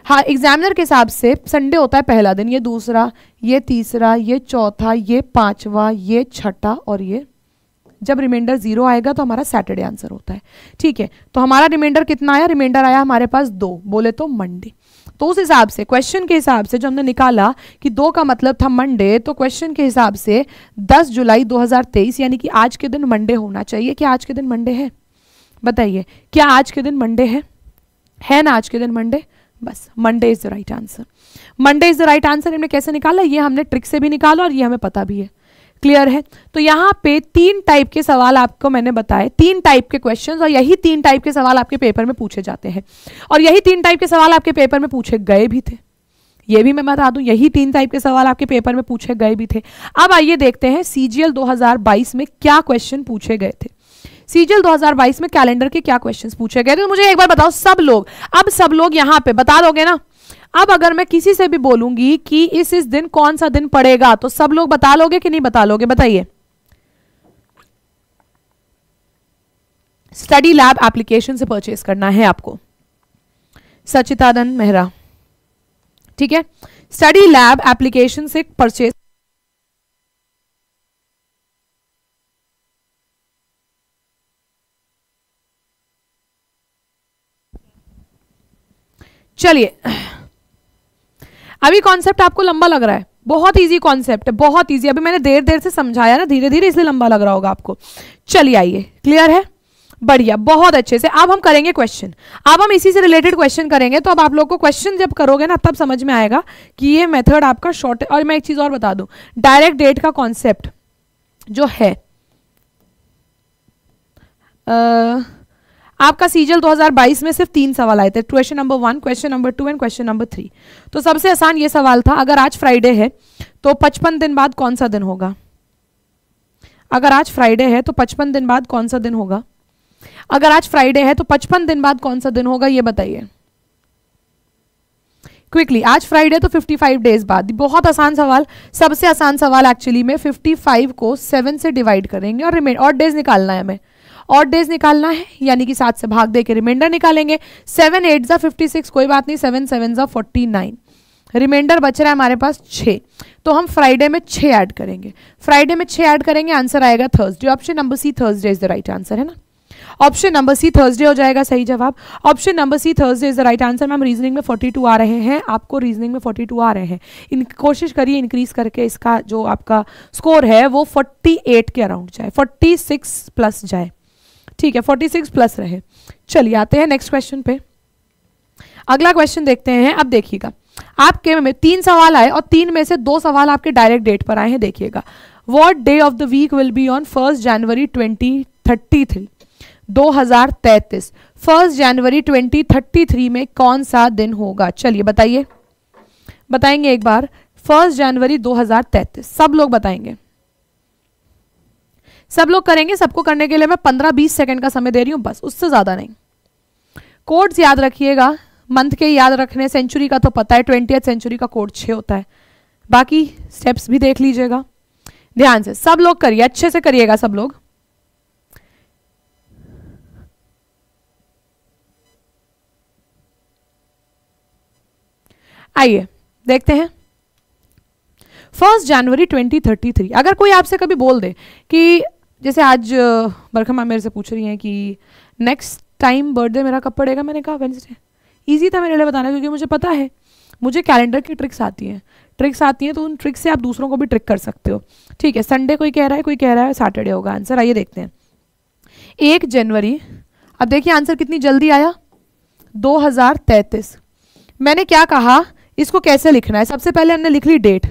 Speaker 1: हाँ एग्जामिनर के हिसाब से संडे होता है पहला दिन ये दूसरा ये तीसरा ये चौथा ये पाँचवा ये छठा और ये जब रिमाइंडर जीरो आएगा तो हमारा सैटरडे आंसर होता है ठीक है तो हमारा रिमाइंडर कितना आया रिमाइंडर आया हमारे पास दो बोले तो मंडे तो उस हिसाब से क्वेश्चन के हिसाब से जो हमने निकाला कि दो का मतलब था मंडे तो क्वेश्चन के हिसाब से 10 जुलाई 2023 यानी कि आज के दिन मंडे होना चाहिए क्या आज के दिन मंडे है बताइए क्या आज के दिन मंडे है है ना आज के दिन मंडे बस Monday is the right answer Monday is the right answer हमने कैसे निकाला ये हमने ट्रिक से भी निकाला और ये हमें पता भी है क्लियर है तो यहाँ पे तीन टाइप के सवाल आपको मैंने बताए तीन टाइप के क्वेश्चन और यही तीन टाइप के सवाल आपके पेपर में पूछे जाते हैं और यही तीन टाइप के सवाल आपके पेपर में पूछे गए भी थे ये भी मैं बता दूं यही तीन टाइप के सवाल आपके पेपर में पूछे गए भी थे अब आइए देखते हैं सीजीएल 2022 में क्या क्वेश्चन पूछे गए थे सीजीएल 2022 में कैलेंडर के क्या क्वेश्चंस पूछे गए थे तो मुझे एक बार बताओ सब लोग अब सब लोग यहाँ पे बता दोगे ना अब अगर मैं किसी से भी बोलूंगी कि इस इस दिन कौन सा दिन पड़ेगा तो सब लोग बता लोगे कि नहीं बता लोगे बताइए स्टडी लैब एप्लीकेशन से परचेज करना है आपको सचितानंद मेहरा ठीक है स्टडी लैब एप्लीकेशन से परचेज चलिए अभी कॉन्सेप्ट आपको लंबा लग रहा है बहुत इजी कॉन्सेप्ट है बहुत इजी अभी मैंने देर देर से समझाया ना धीरे धीरे इसलिए लंबा लग रहा होगा आपको चलिए आइए क्लियर है बढ़िया बहुत अच्छे से अब हम करेंगे क्वेश्चन अब हम इसी से रिलेटेड क्वेश्चन करेंगे तो अब आप लोग को क्वेश्चन जब करोगे ना तब समझ में आएगा कि ये मेथड आपका शॉर्ट और मैं एक चीज़ और बता दूं डायरेक्ट डेट का कॉन्सेप्ट जो है आ, आपका सीजल 2022 में सिर्फ तीन सवाल आए थे question number one question number two and question number three तो सबसे आसान ये सवाल था अगर आज फ्राइडे है तो पचपन दिन बाद कौन सा दिन होगा अगर आज फ्राइडे है तो पचपन दिन बाद कौन सा दिन होगा अगर आज फ्राइडे है तो पचपन दिन बाद कौन सा दिन होगा ये बताइए क्विकली आज फ्राइडे तो 55 डेज बाद बहुत आसान सवाल सबसे आसान सवाल एक्चुअली में 55 को 7 से डिवाइड करेंगे और रिमेन और डेज निकालना है हमें और डेज निकालना है यानी कि सात से भाग दे के रिमाइंडर निकालेंगे सेवन एट ज़ा फिफ्टी सिक्स कोई बात नहीं सेवन सेवन ज़ा फोर्टी नाइन रिमाइंडर बच रहा है हमारे पास छः तो हम फ्राइडे में छः ऐड करेंगे फ्राइडे में छः ऐड करेंगे आंसर आएगा Thursday option number C Thursday is the right answer है ना ऑप्शन नंबर सी थर्सडे हो जाएगा सही जवाब option number C Thursday is the right answer ma'am reasoning में 42 आ रहे हैं आपको रीजनिंग में 42 आ रहे हैं इन कोशिश करिए इंक्रीज करके इसका जो आपका स्कोर है वो 48 के अराउंड जाए 46 प्लस जाए ठीक है 46 प्लस रहे चलिए आते हैं नेक्स्ट क्वेश्चन पे अगला क्वेश्चन देखते हैं अब देखिएगा आपके में तीन सवाल आए और तीन में से दो सवाल आपके डायरेक्ट डेट पर आए हैं देखिएगा what day of the week will be on first January twenty thirty three दो हजार तैतीस first January twenty thirty three में कौन सा दिन होगा चलिए बताइए बताएंगे एक बार फर्स्ट जनवरी दो हजार तैतीस सब लोग बताएंगे सब लोग करेंगे सबको करने के लिए मैं पंद्रह बीस सेकेंड का समय दे रही हूँ बस उससे ज़्यादा नहीं कोड्स याद रखिएगा मंथ के याद रखने सेंचुरी का तो पता है ट्वेंटी सेंचुरी का कोड छः होता है बाकी स्टेप्स भी देख लीजिएगा ध्यान से सब लोग करिए अच्छे से करिएगा सब लोग आइए देखते हैं फर्स्ट जनवरी 2033 अगर कोई आपसे कभी बोल दे कि जैसे आज मैम मेरे से पूछ रही हैं कि नेक्स्ट टाइम बर्थडे मेरा कब पड़ेगा मैंने कहा वेंसडे ईजी था मेरे लिए बताना क्योंकि मुझे पता है मुझे कैलेंडर की ट्रिक्स आती हैं ट्रिक्स आती हैं तो उन ट्रिक्स से आप दूसरों को भी ट्रिक कर सकते हो ठीक है संडे कोई कह रहा है कोई कह रहा है सैटरडे होगा आंसर आइए देखते हैं एक जनवरी अब देखिए आंसर कितनी जल्दी आया दो हज़ार मैंने क्या कहा इसको कैसे लिखना है सबसे पहले हमने लिख ली डेट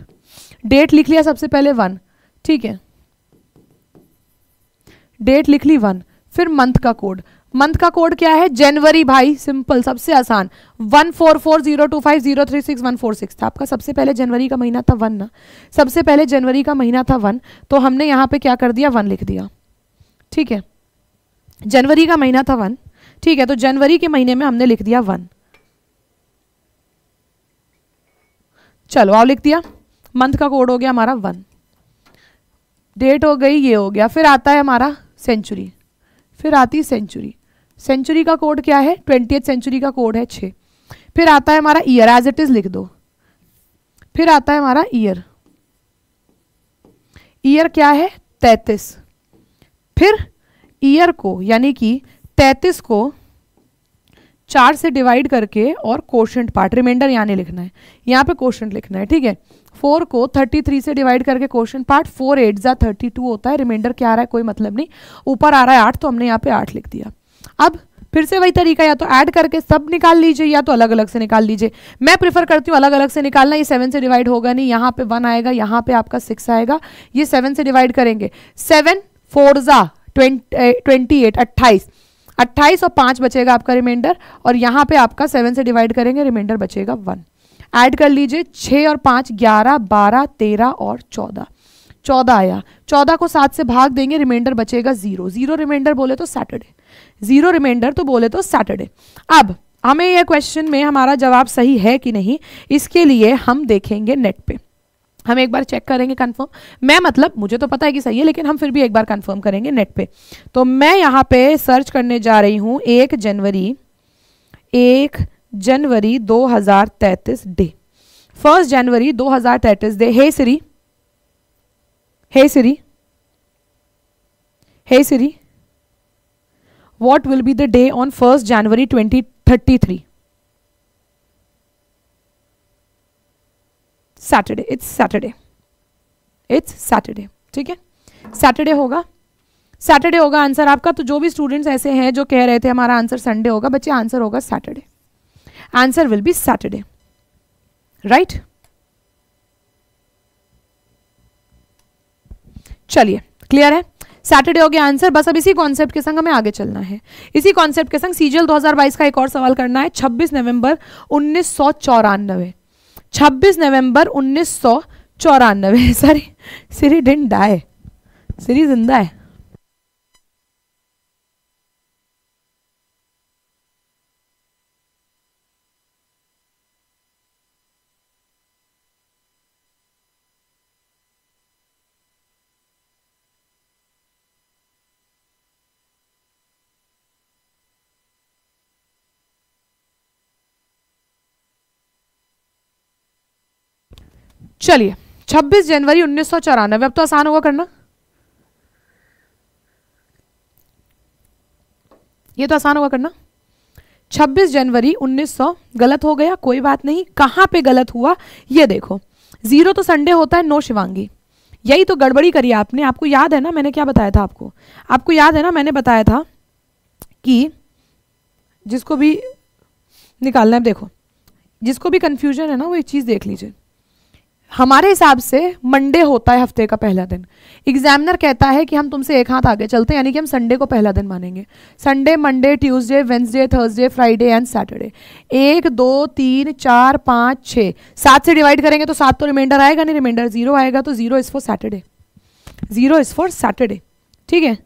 Speaker 1: डेट लिख लिया सबसे पहले वन ठीक है डेट लिख ली वन फिर मंथ का कोड मंथ का कोड क्या है जनवरी भाई सिंपल सबसे आसान one four four zero two five zero three six one four six था आपका सबसे पहले जनवरी का महीना था वन ना सबसे पहले जनवरी का महीना था वन तो हमने यहाँ पे क्या कर दिया वन लिख दिया ठीक है जनवरी का महीना था वन ठीक है तो जनवरी के महीने में हमने लिख दिया वन चलो आओ लिख दिया मंथ का कोड हो गया हमारा वन डेट हो गई ये हो गया फिर आता है हमारा सेंचुरी फिर आती सेंचुरी सेंचुरी का कोड क्या है ट्वेंटी सेंचुरी का कोड है छः फिर आता है हमारा ईयर एज इट इज़ लिख दो फिर आता है हमारा ईयर ईयर क्या है तैतीस फिर ईयर को यानी कि तैतीस को चार से डिवाइड करके और क्वेश्चन पार्ट रिमाइंडर यहाँ नहीं लिखना है यहाँ पे क्वेश्चन लिखना है ठीक है फोर को थर्टी थ्री से डिवाइड करके क्वेश्चन पार्ट फोर एट जा थर्टी टू होता है रिमाइंडर क्या आ रहा है कोई मतलब नहीं ऊपर आ रहा है आठ तो हमने यहाँ पे आठ लिख दिया अब फिर से वही तरीका या तो ऐड करके सब निकाल लीजिए या तो अलग अलग से निकाल लीजिए मैं प्रीफर करती हूँ अलग अलग से निकालना ये सेवन से डिवाइड होगा नहीं यहाँ पे वन आएगा यहाँ पे आपका सिक्स आएगा ये सेवन से डिवाइड करेंगे सेवन फोर जा ट्वेंटी एट eh, अट्ठाईस अट्ठाईस और पाँच बचेगा आपका रिमाइंडर और यहाँ पे आपका सेवन से डिवाइड करेंगे रिमाइंडर बचेगा वन ऐड कर लीजिए छः और पाँच ग्यारह बारह तेरह और चौदह चौदह आया चौदह को सात से भाग देंगे रिमाइंडर बचेगा जीरो जीरो रिमाइंडर बोले तो सैटरडे जीरो रिमाइंडर तो बोले तो सैटरडे अब हमें यह क्वेश्चन में हमारा जवाब सही है कि नहीं इसके लिए हम देखेंगे नेट पर हम एक बार चेक करेंगे कंफर्म मैं मतलब मुझे तो पता है कि सही है लेकिन हम फिर भी एक बार कंफर्म करेंगे नेट पे तो मैं यहाँ पे सर्च करने जा रही हूँ एक जनवरी एक जनवरी 2033 day first January 2033 day hey Siri hey Siri hey Siri what will be the day on first January 2033 Saturday it's Saturday it's Saturday ठीक है सैटरडे होगा सैटरडे होगा आंसर आपका तो जो भी स्टूडेंट्स ऐसे हैं जो कह रहे थे हमारा आंसर संडे होगा बच्चे आंसर होगा Saturday answer will be Saturday right चलिए क्लियर है सैटरडे हो गया आंसर बस अब इसी कॉन्सेप्ट के संग हमें आगे चलना है इसी कॉन्सेप्ट के संग सीजल 2022 का एक और सवाल करना है 26 नवंबर उन्नीस सौ चौरानवे 26 नवंबर उन्नीस सौ चौरानवे sorry Siri didn't die Siri जिंदा है चलिए 26 जनवरी उन्नीस सौ अब तो आसान होगा करना ये तो आसान होगा करना 26 जनवरी 1900 गलत हो गया कोई बात नहीं कहां पे गलत हुआ ये देखो जीरो तो संडे होता है नो शिवांगी यही तो गड़बड़ी करी आपने आपको याद है ना मैंने क्या बताया था आपको आपको याद है ना मैंने बताया था कि जिसको भी निकालना है देखो जिसको भी कन्फ्यूजन है ना वो एक चीज़ देख लीजिए हमारे हिसाब से मंडे होता है हफ्ते का पहला दिन एग्जामिनर कहता है कि हम तुमसे एक हाथ आगे चलते हैं यानी कि हम संडे को पहला दिन मानेंगे Sunday Monday Tuesday Wednesday Thursday Friday and Saturday एक दो तीन चार पाँच छः सात से डिवाइड करेंगे तो सात तो रिमाइंडर आएगा नहीं रिमाइंडर जीरो आएगा तो zero is for Saturday zero is for Saturday ठीक है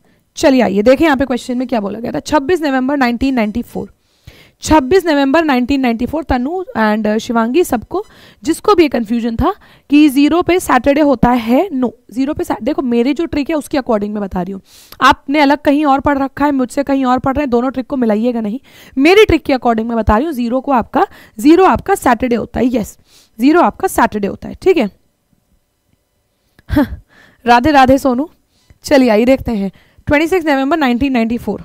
Speaker 1: चलिए आइए देखें यहाँ पे क्वेश्चन में क्या बोला गया था छब्बीस नवंबर नाइनटीन 26 नवंबर 1994 तनु एंड uh, शिवांगी सबको जिसको भी ये कन्फ्यूजन था कि ज़ीरो पे सैटरडे होता है नो ज़ीरो पे देखो मेरे जो ट्रिक है उसके अकॉर्डिंग मैं बता रही हूँ आपने अलग कहीं और पढ़ रखा है मुझसे कहीं और पढ़ रहे हैं दोनों ट्रिक को मिलाइएगा नहीं मेरी ट्रिक के अकॉर्डिंग मैं बता रही हूँ ज़ीरो को आपका ज़ीरो आपका सैटरडे होता है येस ज़ीरो आपका सैटरडे होता है ठीक है राधे राधे सोनू चलिए आइए देखते हैं 26 नवंबर 1994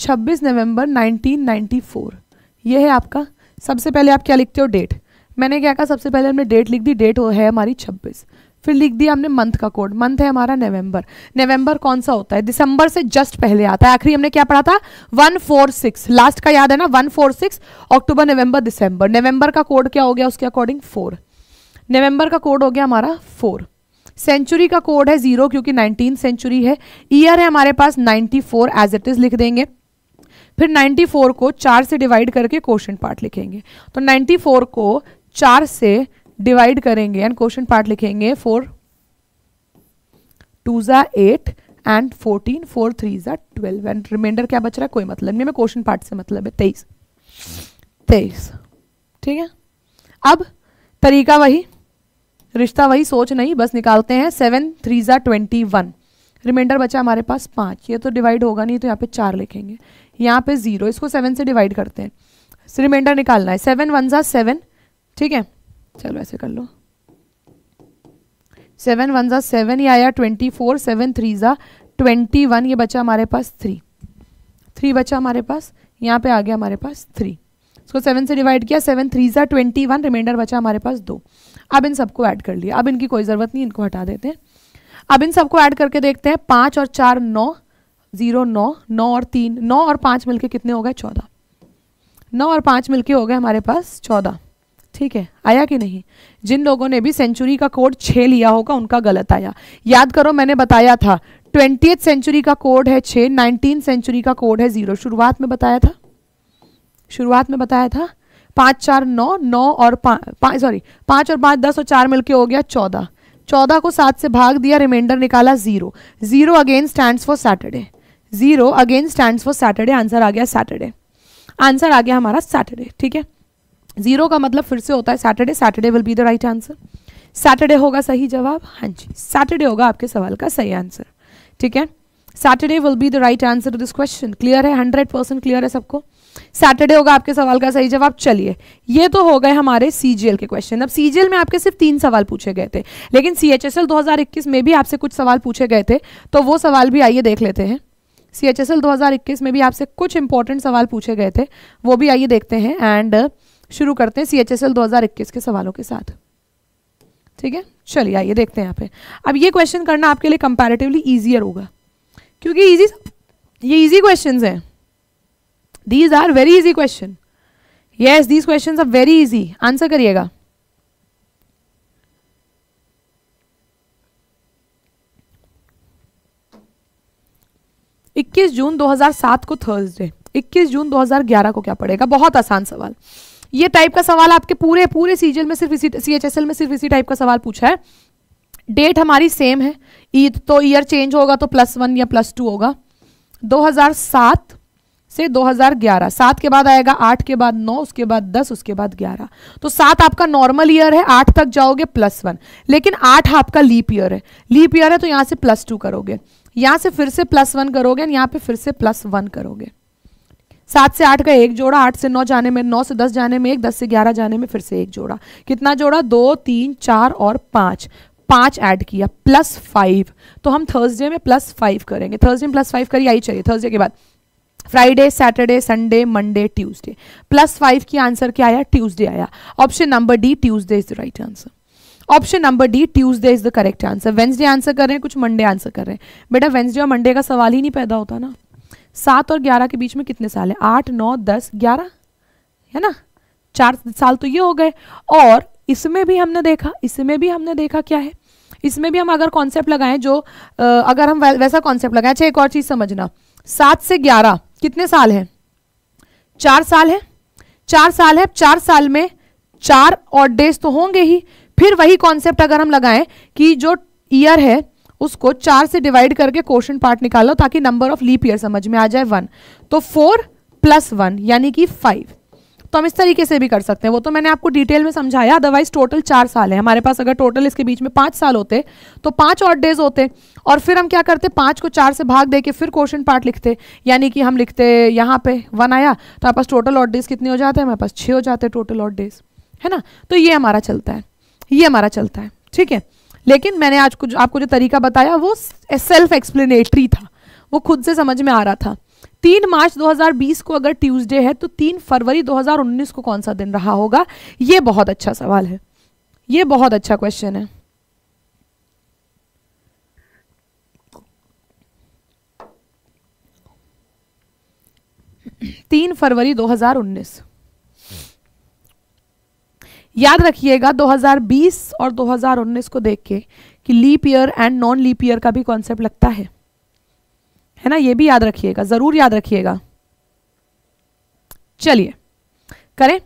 Speaker 1: 26 नवंबर 1994 ये है आपका सबसे पहले आप क्या लिखते हो डेट मैंने क्या कहा सबसे पहले हमने डेट लिख दी डेट वो है हमारी 26 फिर लिख दिया हमने मंथ का कोड मंथ है हमारा नवंबर नवंबर कौन सा होता है दिसंबर से जस्ट पहले आता है आखिरी हमने क्या पढ़ा था वन फोर सिक्स लास्ट का याद है ना वन फोर सिक्स अक्टूबर नवंबर दिसंबर नवंबर का कोड क्या हो गया उसके अकॉर्डिंग फोर नवंबर का कोड हो गया हमारा फोर सेंचुरी का कोड है जीरो क्योंकि नाइनटीन सेंचुरी है ईयर है हमारे पास ninety four as it is लिख देंगे फिर 94 को चार से डिवाइड करके क्वेश्चन पार्ट लिखेंगे तो 94 को चार से डिवाइड करेंगे एंड क्वेश्चन पार्ट लिखेंगे फोर टू ज़ा eight and fourteen four three ज़ा ट्वेल्व एंड रिमाइंडर क्या बच रहा है कोई मतलब नहीं मैं क्वेश्चन पार्ट से मतलब है तेईस तेईस ठीक है अब तरीका वही रिश्ता वही सोच नहीं बस निकालते हैं सेवन थ्री ज़ा ट्वेंटी वन रिमाइंडर बचा हमारे पास पाँच ये तो डिवाइड होगा नहीं तो यहाँ पे चार लिखेंगे यहाँ पे जीरो इसको सेवन से डिवाइड करते हैं रिमाइंडर निकालना है सेवन वन ज़ा सेवन ठीक है चलो ऐसे कर लो सेवन वन ज़ा सेवन ये आया ट्वेंटी फोर सेवन थ्री ज़ा ट्वेंटी वन ये बचा हमारे पास थ्री थ्री बचा हमारे पास यहाँ पे आ गया हमारे पास थ्री इसको सेवन से डिवाइड किया सेवन थ्री ज़ा ट्वेंटी वन रिमाइंडर बचा हमारे पास दो अब इन सबको ऐड कर लिया अब इनकी कोई ज़रूरत नहीं इनको हटा देते हैं अब इन सबको ऐड करके देखते हैं पाँच और चार नौ जीरो नौ नौ और तीन नौ और पाँच मिलके कितने हो गए चौदह नौ और पाँच मिलके हो गए हमारे पास चौदह ठीक है आया कि नहीं जिन लोगों ने भी सेंचुरी का कोड छः लिया होगा उनका गलत आया याद करो मैंने बताया था ट्वेंटी सेंचुरी का कोड है छः नाइनटीन सेंचुरी का कोड है ज़ीरो शुरुआत में बताया था शुरुआत में बताया था पाँच चार नौ नौ और पाँच सॉरी पाँच और पाँच दस और चार मिलके हो गया चौदह चौदह को सात से भाग दिया रिमाइंडर निकाला zero zero again stand for Saturday zero again stand for Saturday answer आ गया सैटरडे आंसर आ गया हमारा सैटरडे ठीक है जीरो का मतलब फिर से होता है Saturday Saturday will be the right answer Saturday होगा सही जवाब हाँ जी सैटरडे होगा आपके सवाल का सही आंसर ठीक है Saturday will be the right answer to this question clear है हंड्रेड परसेंट क्लियर है सबको सैटरडे होगा आपके सवाल का सही जवाब चलिए ये तो हो गए हमारे सीजीएल के क्वेश्चन अब सीजीएल में आपके सिर्फ तीन सवाल पूछे गए थे लेकिन सीएचएसएल 2021 में भी आपसे कुछ सवाल पूछे गए थे तो वो सवाल भी आइए देख लेते हैं सी एच एस एल दो हज़ार इक्कीस में भी आपसे कुछ इंपॉर्टेंट सवाल पूछे गए थे वो भी आइए देखते हैं एंड uh, शुरू करते हैं सी एच एस एल दो हज़ार इक्कीस के सवालों के साथ ठीक है चलिए आइए देखते हैं यहाँ पे अब ये क्वेश्चन करना आपके लिए कंपेरेटिवली ईजियर होगा क्योंकि ईजी ये ईजी क्वेश्चन हैं these are very easy question yes these question are very easy answer करिएगा 21 जून 2007 को थर्सडे 21 जून 2011 को क्या पड़ेगा बहुत आसान सवाल ये टाइप का सवाल आपके पूरे पूरे सीजल में सिर्फ इसी सी एच एस एल में सिर्फ इसी टाइप का सवाल पूछा है डेट हमारी सेम है ईद तो ईयर चेंज होगा तो प्लस वन या प्लस टू होगा 2007 से 2011 हजार सात के बाद आएगा आठ के बाद नौ उसके बाद दस उसके बाद ग्यारह तो सात आपका नॉर्मल ईयर है आठ तक जाओगे प्लस वन लेकिन आठ आपका लीप ईयर है लीप ईयर है तो यहाँ से प्लस टू करोगे यहां से फिर से प्लस वन करोगे यहां पे फिर से प्लस वन करोगे सात से आठ का एक जोड़ा आठ से नौ जाने में नौ से दस जाने में एक दस से ग्यारह जाने में फिर से एक जोड़ा कितना जोड़ा दो तीन चार और पांच पांच ऐड किया प्लस फाइव तो हम थर्सडे में प्लस फाइव करेंगे थर्सडे में प्लस फाइव करिए आई चाहिए थर्सडे के बाद Friday Saturday Sunday Monday Tuesday plus five की आंसर क्या आया ट्यूसडे आया option number D Tuesday is the right answer option number D Tuesday is the correct answer Wednesday answer कर रहे हैं कुछ मंडे आंसर कर रहे हैं बेटा वेंसडे और मंडे का सवाल ही नहीं पैदा होता ना सात और ग्यारह के बीच में कितने साल है आठ नौ दस ग्यारह है ना चार साल तो ये हो गए और इसमें भी हमने देखा इसमें भी हमने देखा क्या है इसमें भी हम अगर कॉन्सेप्ट लगाएं जो अगर हम वैसा कॉन्सेप्ट लगाएं अच्छा एक और चीज़ समझना सात से ग्यारह कितने साल है चार साल है चार साल है चार साल में चार और डेज तो होंगे ही फिर वही कॉन्सेप्ट अगर हम लगाएं कि जो ईयर है उसको चार से डिवाइड करके क्वेश्चन पार्ट निकालो ताकि नंबर ऑफ लीप ईयर समझ में आ जाए वन तो फोर प्लस वन यानी कि फाइव तो हम इस तरीके से भी कर सकते हैं वो तो मैंने आपको डिटेल में समझाया अदरवाइज टोटल चार साल है हमारे पास अगर टोटल इसके बीच में पाँच साल होते तो पाँच और डेज होते और फिर हम क्या करते पाँच को चार से भाग दे के फिर क्वेश्चन पार्ट लिखते यानी कि हम लिखते यहाँ पे वन आया तो हमारे पास टोटल और डेज कितने हो जाते हैं हमारे पास छः हो जाते हैं टोटल और डेज है ना तो ये हमारा चलता है ये हमारा चलता है ठीक है लेकिन मैंने आज कुछ आपको जो तरीका बताया वो सेल्फ एक्सप्लेनेटरी था वो खुद से समझ में आ रहा था तीन मार्च 2020 को अगर ट्यूसडे है तो तीन फरवरी 2019 को कौन सा दिन रहा होगा ये बहुत अच्छा सवाल है ये बहुत अच्छा क्वेश्चन है तीन फरवरी 2019 याद रखिएगा 2020 और 2019 को देख के कि leap year and non leap year का भी कॉन्सेप्ट लगता है है ना ये भी याद रखिएगा जरूर याद रखिएगा चलिए करें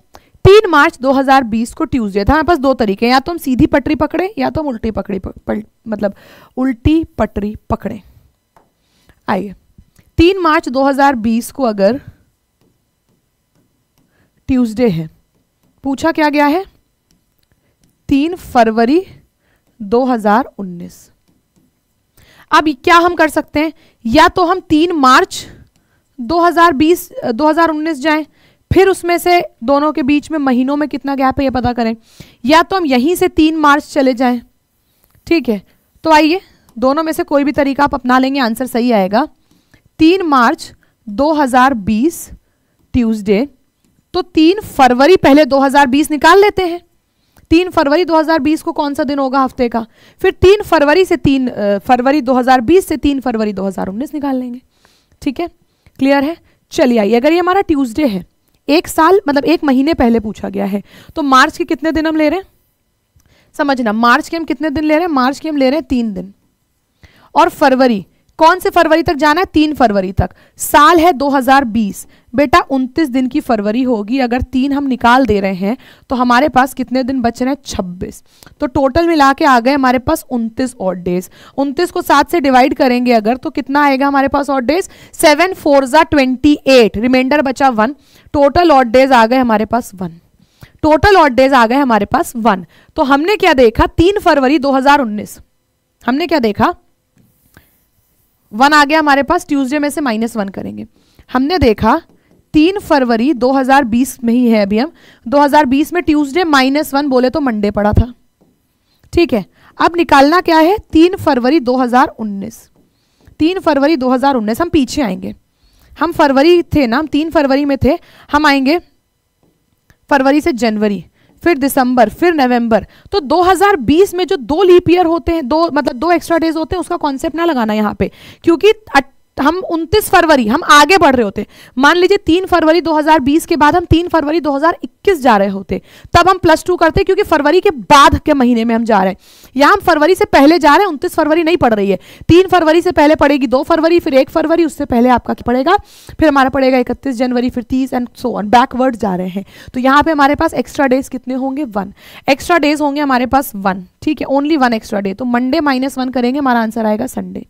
Speaker 1: तीन मार्च 2020 को ट्यूसडे था हमारे पास दो तरीके या तो हम सीधी पटरी पकड़े या तो हम उल्टी पकड़ी पक, मतलब उल्टी पटरी पकड़े आइए तीन मार्च 2020 को अगर ट्यूसडे है पूछा क्या गया है तीन फरवरी 2019 अब क्या हम कर सकते हैं या तो हम तीन मार्च 2020 2019 जाएं फिर उसमें से दोनों के बीच में महीनों में कितना गैप है ये पता करें या तो हम यहीं से तीन मार्च चले जाएं ठीक है तो आइए दोनों में से कोई भी तरीका आप अपना लेंगे आंसर सही आएगा तीन मार्च 2020 ट्यूसडे तो तीन फरवरी पहले 2020 निकाल लेते हैं तीन फरवरी 2020 को कौन सा दिन होगा हफ्ते का फिर तीन फरवरी से तीन फरवरी 2020 से तीन फरवरी 2019 निकाल लेंगे ठीक है क्लियर है चलिए आइए अगर ये हमारा ट्यूसडे है एक साल मतलब एक महीने पहले पूछा गया है तो मार्च के कितने दिन हम ले रहे हैं समझना मार्च के हम कितने दिन ले रहे हैं मार्च के हम ले रहे हैं तीन दिन और फरवरी कौन से फरवरी तक जाना है तीन फरवरी तक साल है 2020 बेटा 29 दिन की फरवरी होगी अगर तीन हम निकाल दे रहे हैं तो हमारे पास कितने दिन बच रहे हैं 26 तो टोटल मिला के आ गए हमारे पास 29 और डेज 29 को सात से डिवाइड करेंगे अगर तो कितना आएगा हमारे पास और डेज सेवन फोर ज़ा ट्वेंटी एट रिमाइंडर बचा वन टोटल और डेज आ गए हमारे पास वन टोटल ऑड डेज आ गए हमारे पास वन तो हमने क्या देखा तीन फरवरी दो हमने क्या देखा वन आ गया हमारे पास ट्यूसडे में से माइनस वन करेंगे हमने देखा तीन फरवरी 2020 में ही है अभी हम 2020 में ट्यूसडे माइनस वन बोले तो मंडे पड़ा था ठीक है अब निकालना क्या है तीन फरवरी 2019 तीन फरवरी 2019 हम पीछे आएंगे हम फरवरी थे ना हम तीन फरवरी में थे हम आएंगे फरवरी से जनवरी फिर दिसंबर फिर नवंबर तो 2020 में जो दो लीप ईयर होते हैं दो मतलब दो एक्स्ट्रा डेज होते हैं उसका कॉन्सेप्ट ना लगाना यहाँ पे क्योंकि हम 29 फरवरी हम आगे बढ़ रहे होते मान लीजिए तीन फरवरी 2020 के बाद हम तीन फरवरी 2021 जा रहे होते तब हम प्लस टू करते क्योंकि फरवरी के बाद के महीने में हम जा रहे हैं या हम फरवरी से पहले जा रहे हैं उनतीस फरवरी नहीं पड़ रही है तीन फरवरी से पहले पड़ेगी दो फरवरी फिर एक फरवरी उससे पहले आपका पड़ेगा फिर हमारा पड़ेगा इकतीस जनवरी फिर तीस एंड सो ऑन बैकवर्ड जा रहे हैं तो यहाँ पे हमारे पास एक्स्ट्रा डेज कितने होंगे वन एक्स्ट्रा डेज होंगे हमारे पास वन ठीक है ओनली वन एक्स्ट्रा डे तो मंडे माइनस वन करेंगे हमारा आंसर आएगा संडे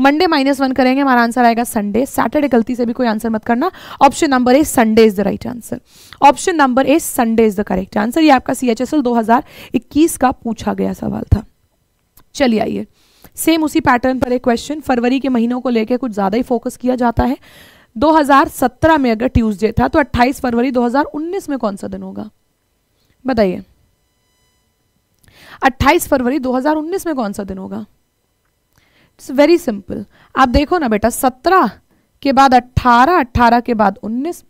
Speaker 1: मंडे माइनस वन करेंगे हमारा आंसर आएगा संडे सैटरडे गलती से भी कोई आंसर मत करना option number A Sunday is the right answer option number A Sunday is the correct answer ये आपका सी एच एस एल दो हजार इक्कीस का पूछा गया सवाल था चलिए आइए सेम उसी पैटर्न पर एक क्वेश्चन फरवरी के महीनों को लेकर कुछ ज़्यादा ही फोकस किया जाता है 2017 में अगर ट्यूसडे था तो 28 फरवरी 2019 में कौन सा दिन होगा बताइए 28 फरवरी 2019 में कौन सा दिन होगा इट्स वेरी सिंपल आप देखो ना बेटा सत्रह के बाद अट्ठारह अट्ठारह के बाद उन्नीस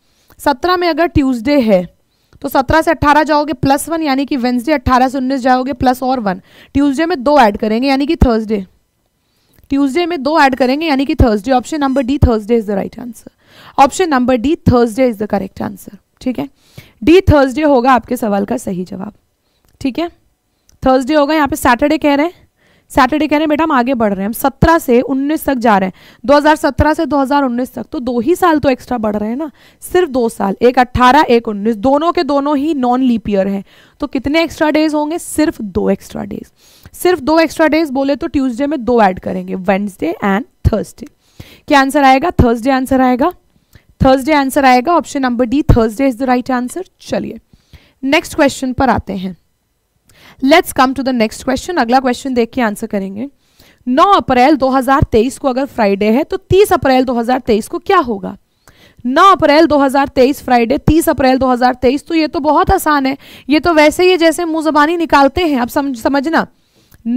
Speaker 1: सत्रह में अगर ट्यूसडे है तो सत्रह से अट्ठारह जाओगे प्लस वन यानी कि वेंसडे अट्ठारह से उन्नीस जाओगे प्लस और वन ट्यूसडे में दो ऐड करेंगे यानी कि थर्सडे ट्यूसडे में दो ऐड करेंगे यानी कि Thursday option number D Thursday is the right answer option number D Thursday is the correct answer ठीक है डी थर्सडे होगा आपके सवाल का सही जवाब ठीक है थर्सडे होगा यहाँ पे सैटरडे कह रहे हैं सैटरडे कह रहे हैं बेटा हम आगे बढ़ रहे हैं हम सत्रह से उन्नीस तक जा रहे हैं 2017 से 2019 तक तो दो ही साल तो एक्स्ट्रा बढ़ रहे हैं ना सिर्फ दो साल एक अट्ठारह एक उन्नीस दोनों के दोनों ही नॉन लीप ईयर हैं तो कितने एक्स्ट्रा डेज होंगे सिर्फ दो एक्स्ट्रा डेज सिर्फ दो एक्स्ट्रा डेज बोले तो ट्यूजडे में दो ऐड करेंगे वेंसडे एंड थर्सडे क्या आंसर आएगा थर्सडे आंसर आएगा थर्सडे आंसर आएगा option number D Thursday is the right answer चलिए नेक्स्ट क्वेश्चन पर आते हैं let's come to the next question अगला क्वेश्चन देख के आंसर करेंगे 9 अप्रैल 2023 को अगर फ्राइडे है तो 30 अप्रैल 2023 को क्या होगा 9 अप्रैल 2023 फ्राइडे 30 अप्रैल 2023 तो ये तो बहुत आसान है ये तो वैसे ही जैसे मुंह जबानी निकालते हैं आप समझ समझना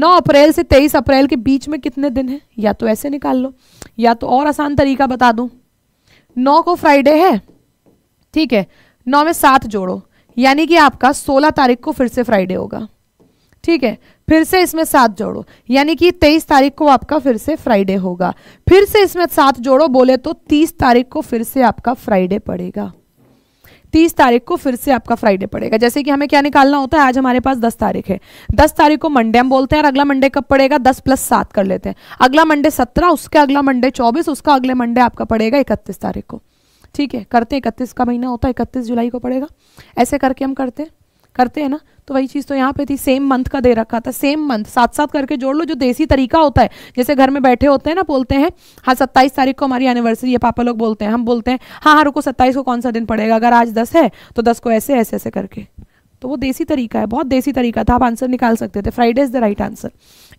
Speaker 1: 9 अप्रैल से 23 अप्रैल के बीच में कितने दिन हैं या तो ऐसे निकाल लो या तो और आसान तरीका बता दूं 9 को फ्राइडे है ठीक है 9 में सात जोड़ो यानी कि आपका 16 तारीख को फिर से फ्राइडे होगा ठीक है फिर से इसमें सात जोड़ो यानी कि तेईस तारीख को आपका फिर से फ्राइडे होगा फिर से इसमें सात जोड़ो बोले तो तीस तारीख को फिर से आपका फ्राइडे पड़ेगा तीस तारीख को फिर से आपका फ्राइडे पड़ेगा जैसे कि हमें क्या निकालना होता है आज हमारे पास दस तारीख है दस तारीख को मंडे हम बोलते हैं और अगला मंडे कब पड़ेगा दस प्लस सात कर लेते हैं अगला मंडे सत्रह उसका अगला मंडे चौबीस उसका अगले मंडे आपका पड़ेगा इकतीस तारीख को ठीक है करते हैं इकतीस का महीना होता है इकतीस जुलाई को पड़ेगा ऐसे करके हम करते हैं करते हैं ना तो वही चीज़ तो यहाँ पे थी सेम मंथ का दे रखा था सेम मंथ साथ साथ करके जोड़ लो जो देसी तरीका होता है जैसे घर में बैठे होते हैं ना बोलते हैं हाँ सत्ताईस तारीख को हमारी एनिवर्सरी है पापा लोग बोलते हैं हम बोलते हैं हाँ हाँ रुको सत्ताईस को कौन सा दिन पड़ेगा अगर आज दस है तो दस को ऐसे ऐसे ऐसे करके तो वो देसी तरीका है बहुत देसी तरीका था आप आंसर निकाल सकते थे Friday is the right answer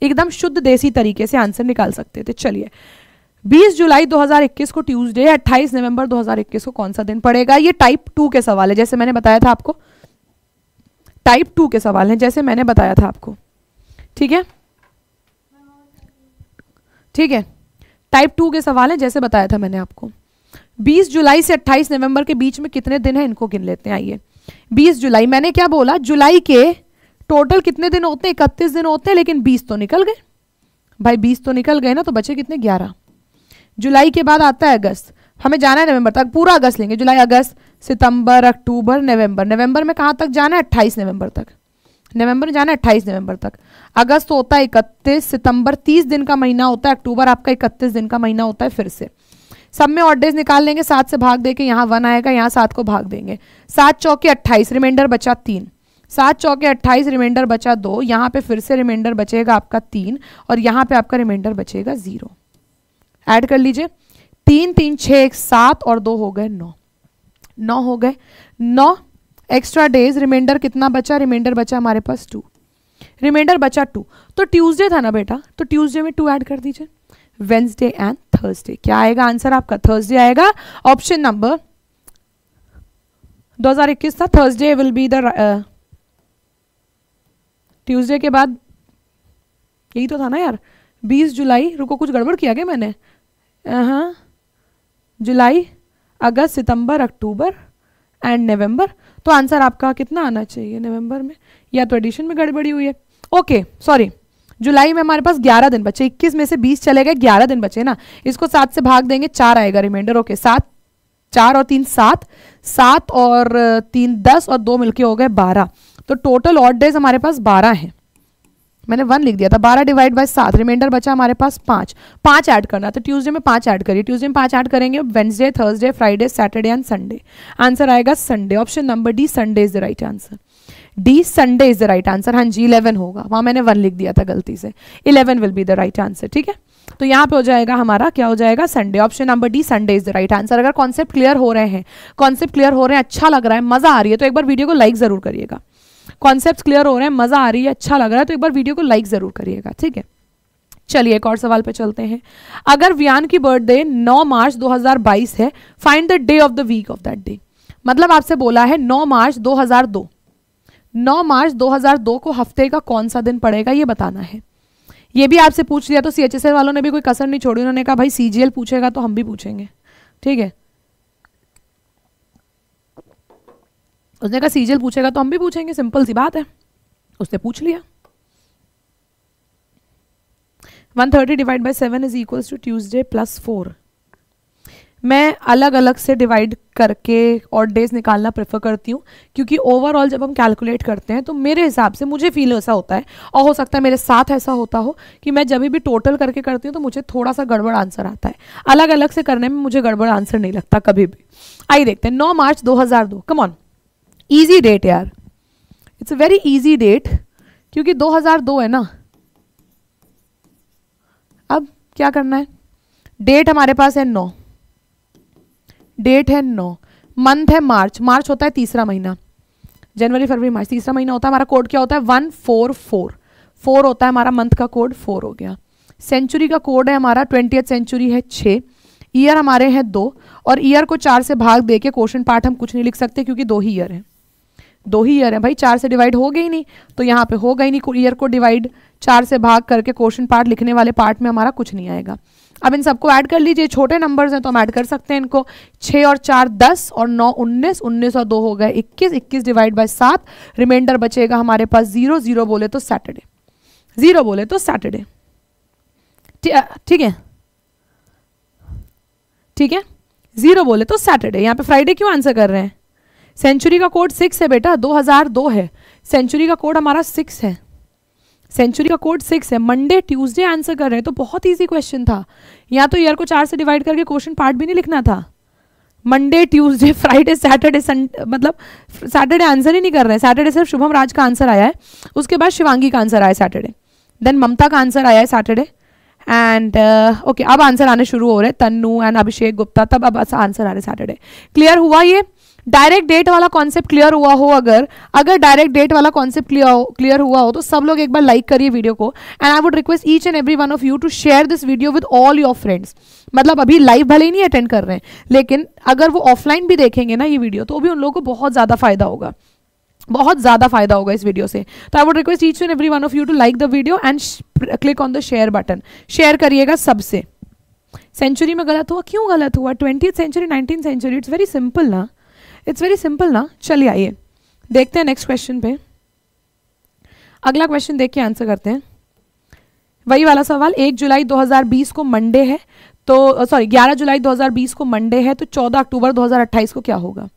Speaker 1: एकदम शुद्ध देसी तरीके से आंसर निकाल सकते थे चलिए 20 जुलाई 2021 को ट्यूसडे 28 नवंबर 2021 को कौन सा दिन पड़ेगा ये टाइप टू के सवाल है जैसे मैंने बताया था आपको टाइप टू के सवाल हैं जैसे मैंने बताया था आपको ठीक है ठीक है टाइप टू के सवाल हैं जैसे बताया था मैंने आपको 20 जुलाई से 28 नवंबर के बीच में कितने दिन हैं इनको गिन लेते हैं आइए 20 जुलाई मैंने क्या बोला जुलाई के टोटल कितने दिन होते हैं इकतीस दिन होते हैं लेकिन बीस तो निकल गए भाई बीस तो निकल गए ना तो बचे कितने ग्यारह जुलाई के बाद आता है अगस्त हमें जाना है नवंबर तक पूरा अगस्त लेंगे जुलाई अगस्त सितंबर अक्टूबर नवंबर नवंबर में कहाँ तक जाना है अट्ठाईस नवंबर तक नवंबर में जाना है अट्ठाईस नवंबर तक अगस्त होता है इकतीस सितंबर तीस दिन का महीना होता है अक्टूबर आपका इकतीस दिन का महीना होता है फिर से सब में ऑड डेज निकाल लेंगे सात से भाग दे के यहाँ वन आएगा यहाँ सात को भाग देंगे सात चौके अट्ठाईस रिमाइंडर बचा तीन सात चौके अट्ठाईस रिमाइंडर बचा दो यहाँ पे फिर से रिमाइंडर बचेगा आपका तीन और यहाँ पे आपका रिमाइंडर बचेगा जीरो ऐड कर लीजिए तीन तीन छः एक सात और दो हो गए नौ नौ हो गए नौ एक्स्ट्रा डेज रिमाइंडर कितना बचा रिमाइंडर बचा हमारे पास टू रिमाइंडर बचा टू तो ट्यूसडे था ना बेटा तो ट्यूसडे में टू ऐड कर दीजिए वेंसडे एंड थर्सडे क्या आएगा आंसर आपका थर्सडे आएगा ऑप्शन नंबर 2021 था Thursday will be the Tuesday के बाद यही तो था ना यार 20 जुलाई रुको कुछ गड़बड़ किया गया मैंने हाँ जुलाई अगस्त सितंबर अक्टूबर एंड नवंबर तो आंसर आपका कितना आना चाहिए नवंबर में या तो एडिशन में गड़बड़ी हुई है ओके सॉरी जुलाई में हमारे पास 11 दिन बचे 21 में से 20 चले गए 11 दिन बचे ना इसको सात से भाग देंगे चार आएगा रिमाइंडर ओके सात चार और तीन सात सात और तीन दस और दो मिलके हो गए बारह तो टोटल ऑट डेज हमारे पास बारह हैं मैंने वन लिख दिया था बारह डिवाइड बाय सात रिमाइंडर बचा हमारे पास पाँच पाँच ऐड करना तो ट्यूसडे में पाँच ऐड करिए ट्यूसडे में पाँच ऐड करेंगे Wednesday Thursday Friday Saturday and Sunday answer आएगा Sunday option number D Sunday is the right answer D Sunday is the right answer हाँ जी इलेवन होगा वहाँ मैंने वन लिख दिया था गलती से eleven will be the right answer ठीक है तो यहाँ पे हो जाएगा हमारा क्या हो जाएगा Sunday option number D Sunday is the right answer अगर कॉन्सेप्ट क्लियर हो रहे हैं कॉन्सेप्ट क्लियर हो रहे हैं अच्छा लग रहा है मजा आ रही है तो एक बार वीडियो को लाइक जरूर करिएगा कॉन्सेप्ट क्लियर हो रहे हैं मज़ा आ रही है अच्छा लग रहा है तो एक बार वीडियो को लाइक ज़रूर करिएगा ठीक है चलिए एक और सवाल पे चलते हैं अगर व्यान की बर्थडे 9 मार्च 2022 है find the day of the week of that day मतलब आपसे बोला है 9 मार्च 2002 9 मार्च 2002 को हफ्ते का कौन सा दिन पड़ेगा ये बताना है ये भी आपसे पूछ लिया तो सी वालों ने भी कोई कसर नहीं छोड़ी उन्होंने कहा भाई सी पूछेगा तो हम भी पूछेंगे ठीक है उसने कहा सीजल पूछेगा तो हम भी पूछेंगे सिंपल सी बात है उसने पूछ लिया one thirty divide by seven is equals to Tuesday plus four मैं अलग अलग से डिवाइड करके और डेज निकालना प्रेफर करती हूँ क्योंकि ओवरऑल जब हम कैलकुलेट करते हैं तो मेरे हिसाब से मुझे फील ऐसा होता है और हो सकता है मेरे साथ ऐसा होता हो कि मैं जब भी टोटल करके करती हूँ तो मुझे थोड़ा सा गड़बड़ आंसर आता है अलग अलग से करने में मुझे गड़बड़ आंसर नहीं लगता कभी भी आइए देखते हैं नौ मार्च दो हज़ार दो कमॉन ईजी डेट यार it's a very easy date क्योंकि 2002 है ना अब क्या करना है डेट हमारे पास है नौ डेट है नौ मंथ है मार्च मार्च होता है तीसरा महीना जनवरी फरवरी मार्च तीसरा महीना होता है हमारा कोड क्या होता है वन फोर फोर फोर होता है हमारा मंथ का कोड फोर हो गया सेंचुरी का कोड है हमारा ट्वेंटी सेंचुरी है छः ईयर हमारे हैं दो और ईयर को चार से भाग दे के क्वेश्चन पार्ट हम कुछ नहीं लिख सकते क्योंकि दो ही ईयर है दो ही ईयर है भाई चार से डिवाइड हो गई नहीं तो यहाँ पे हो गई नहीं ईयर को डिवाइड चार से भाग करके क्वेश्चन पार्ट लिखने वाले पार्ट में हमारा कुछ नहीं आएगा अब इन सबको ऐड कर लीजिए छोटे नंबर्स हैं तो हम ऐड कर सकते हैं इनको छः और चार दस और नौ उन्नीस उन्नीस और दो हो गए इक्कीस इक्कीस डिवाइड बाई सात रिमाइंडर बचेगा हमारे पास जीरो जीरो बोले तो सैटरडे जीरो बोले तो सैटरडे ठीक है ठीक है जीरो बोले तो सैटरडे यहाँ पे फ्राइडे क्यों आंसर कर रहे हैं सेंचुरी का कोड सिक्स है बेटा 2002 है सेंचुरी का कोड हमारा सिक्स है सेंचुरी का कोड सिक्स है मंडे ट्यूसडे आंसर कर रहे हैं तो बहुत ईजी क्वेश्चन था या तो ईयर को चार से डिवाइड करके क्वेश्चन पार्ट भी नहीं लिखना था मंडे ट्यूसडे फ्राइडे सैटरडे मतलब सैटरडे आंसर ही नहीं कर रहे हैं सैटरडे सिर्फ शुभम राज का आंसर आया है उसके बाद शिवांगी का आंसर आया सैटरडे देन ममता का आंसर आया है सैटरडे एंड ओके uh, अब आंसर आने शुरू हो रहे हैं तन्नू एंड अभिषेक गुप्ता तब अब आंसर आ रहे सैटरडे क्लियर हुआ ये डायरेक्ट डेट वाला कॉन्सेप्ट क्लियर हुआ हो अगर अगर डायरेक्ट डेट वाला कॉन्सेप्ट क्लियर हुआ हो तो सब लोग एक बार लाइक करिए वीडियो को and I would request each and every one of you to share this video with all your friends मतलब अभी लाइव भले ही नहीं अटेंड कर रहे हैं लेकिन अगर वो ऑफलाइन भी देखेंगे ना ये वीडियो तो भी उन लोगों को बहुत ज़्यादा फायदा होगा बहुत ज़्यादा फायदा होगा इस वीडियो से तो I would request each and every one of you to like the video and click on the share button share करिएगा सबसे सेंचुरी में गलत हुआ क्यों गलत हुआ twenty century nineteen century it's very simple ना इट्स वेरी सिंपल ना चलिए आइए देखते हैं नेक्स्ट क्वेश्चन पे अगला क्वेश्चन देख के आंसर करते हैं वही वाला सवाल एक जुलाई 2020 को मंडे है तो सॉरी 11 जुलाई 2020 को मंडे है तो 14 अक्टूबर 2028 को क्या होगा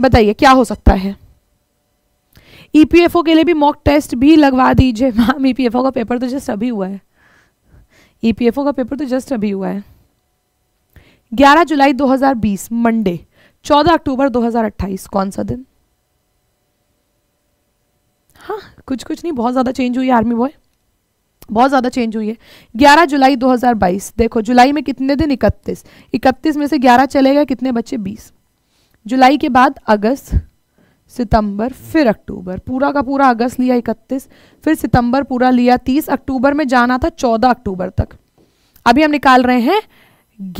Speaker 1: बताइए क्या हो सकता है ईपीएफओ e के लिए भी मॉक टेस्ट भी लगवा दीजिए मैम ईपीएफओ e का पेपर तो जस्ट अभी हुआ है ईपीएफओ e का पेपर तो जस्ट अभी हुआ है 11 जुलाई 2020 मंडे 14 अक्टूबर 2028 कौन सा दिन हाँ कुछ कुछ नहीं बहुत ज़्यादा चेंज हुई है आर्मी बॉय बहुत ज़्यादा चेंज हुई है 11 जुलाई 2022 देखो जुलाई में कितने दिन 31 31 में से 11 चलेगा कितने बच्चे 20 जुलाई के बाद अगस्त सितंबर फिर अक्टूबर पूरा का पूरा अगस्त लिया 31 फिर सितंबर पूरा लिया 30 अक्टूबर में जाना था 14 अक्टूबर तक अभी हम निकाल रहे हैं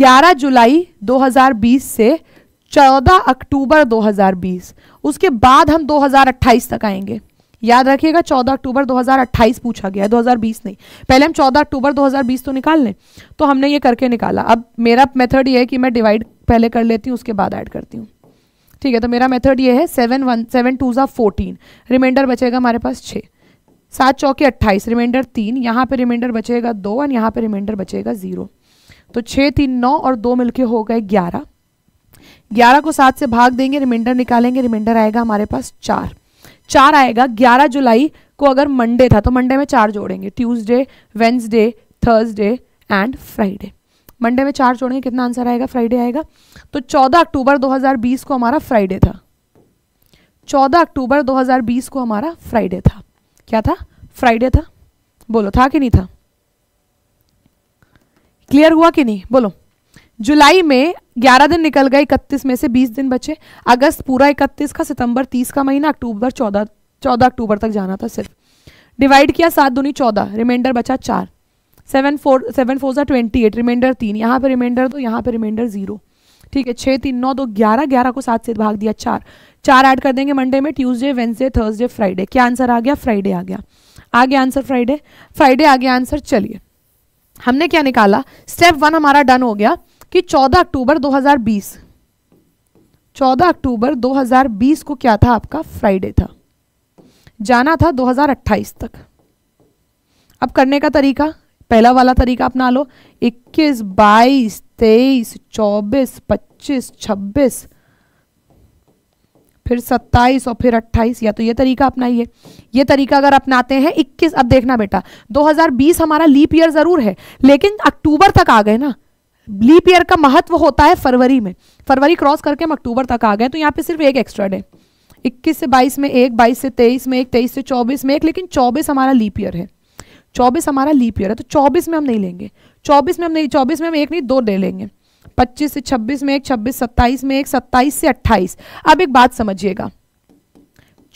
Speaker 1: 11 जुलाई 2020 से 14 अक्टूबर 2020 उसके बाद हम 2028 तक आएंगे याद रखिएगा 14 अक्टूबर 2028 पूछा गया है 2020 नहीं पहले हम 14 अक्टूबर 2020 तो निकाल लें तो हमने ये करके निकाला अब मेरा मेथड ये है कि मैं डिवाइड पहले कर लेती हूँ उसके बाद ऐड करती हूँ ठीक है तो मेरा मेथड ये है सेवन वन सेवन टू ज़ा फोर्टीन रिमाइंडर बचेगा हमारे पास छः सात चौके अट्ठाईस रिमाइंडर तीन यहाँ पर रिमाइंडर बचेगा दो एंड यहाँ पर रिमाइंडर बचेगा ज़ीरो तो छः तीन नौ और दो मिलके हो गए ग्यारह ग्यारह को सात से भाग देंगे रिमाइंडर निकालेंगे रिमाइंडर आएगा हमारे पास चार चार आएगा ग्यारह जुलाई को अगर मंडे था तो मंडे में चार जोड़ेंगे Tuesday Wednesday Thursday and Friday Monday में चार जोड़ेंगे कितना आंसर आएगा फ्राइडे आएगा तो 14 अक्टूबर 2020 को हमारा फ्राइडे था 14 अक्टूबर 2020 को हमारा फ्राइडे था क्या था फ्राइडे था बोलो था कि नहीं था क्लियर हुआ कि नहीं बोलो जुलाई में 11 दिन निकल गए 31 में से 20 दिन बचे अगस्त पूरा 31 का सितंबर 30 का महीना अक्टूबर 14 14 अक्टूबर तक जाना था सिर्फ डिवाइड किया सात दूनी चौदह रिमाइंडर बचा चार सेवन फोर सेवन फोर सा ट्वेंटी एट रिमाइंडर तीन यहाँ पे रिमाइंडर दो यहाँ पे रिमाइंडर जीरो ठीक है छः तीन नौ दो ग्यारह ग्यारह को सात से भाग दिया चार चार ऐड कर देंगे मंडे में ट्यूसडे वेंसडे थर्सडे फ्राइडे क्या आंसर आ गया फ्राइडे आ गया आ गया आंसर फ्राइडे फ्राइडे आ गया आंसर चलिए हमने क्या निकाला स्टेप वन हमारा डन हो गया कि 14 अक्टूबर 2020 14 अक्टूबर 2020 को क्या था आपका फ्राइडे था जाना था 2028 तक अब करने का तरीका पहला वाला तरीका अपना लो 21, 22, 23, 24, 25, 26 फिर 27 और फिर 28 या तो ये तरीका अपनाइए ये तरीका अगर अपनाते हैं 21 अब देखना बेटा 2020 हमारा लीप ईयर ज़रूर है लेकिन अक्टूबर तक आ गए ना लीप ईयर का महत्व होता है फरवरी में फरवरी क्रॉस करके हम अक्टूबर तक आ गए तो यहाँ पे सिर्फ एक एक्स्ट्रा डे 21 से 22 में एक 22 से 23 में एक 23 से 24 में एक लेकिन 24 हमारा लीप ईयर है 24 हमारा लीप ईयर है तो 24 में हम नहीं लेंगे 24 में हम नहीं 24 में हम एक नहीं दो डे लेंगे 25 से 26 में एक 26 27 में एक 27 से 28 अब एक बात समझिएगा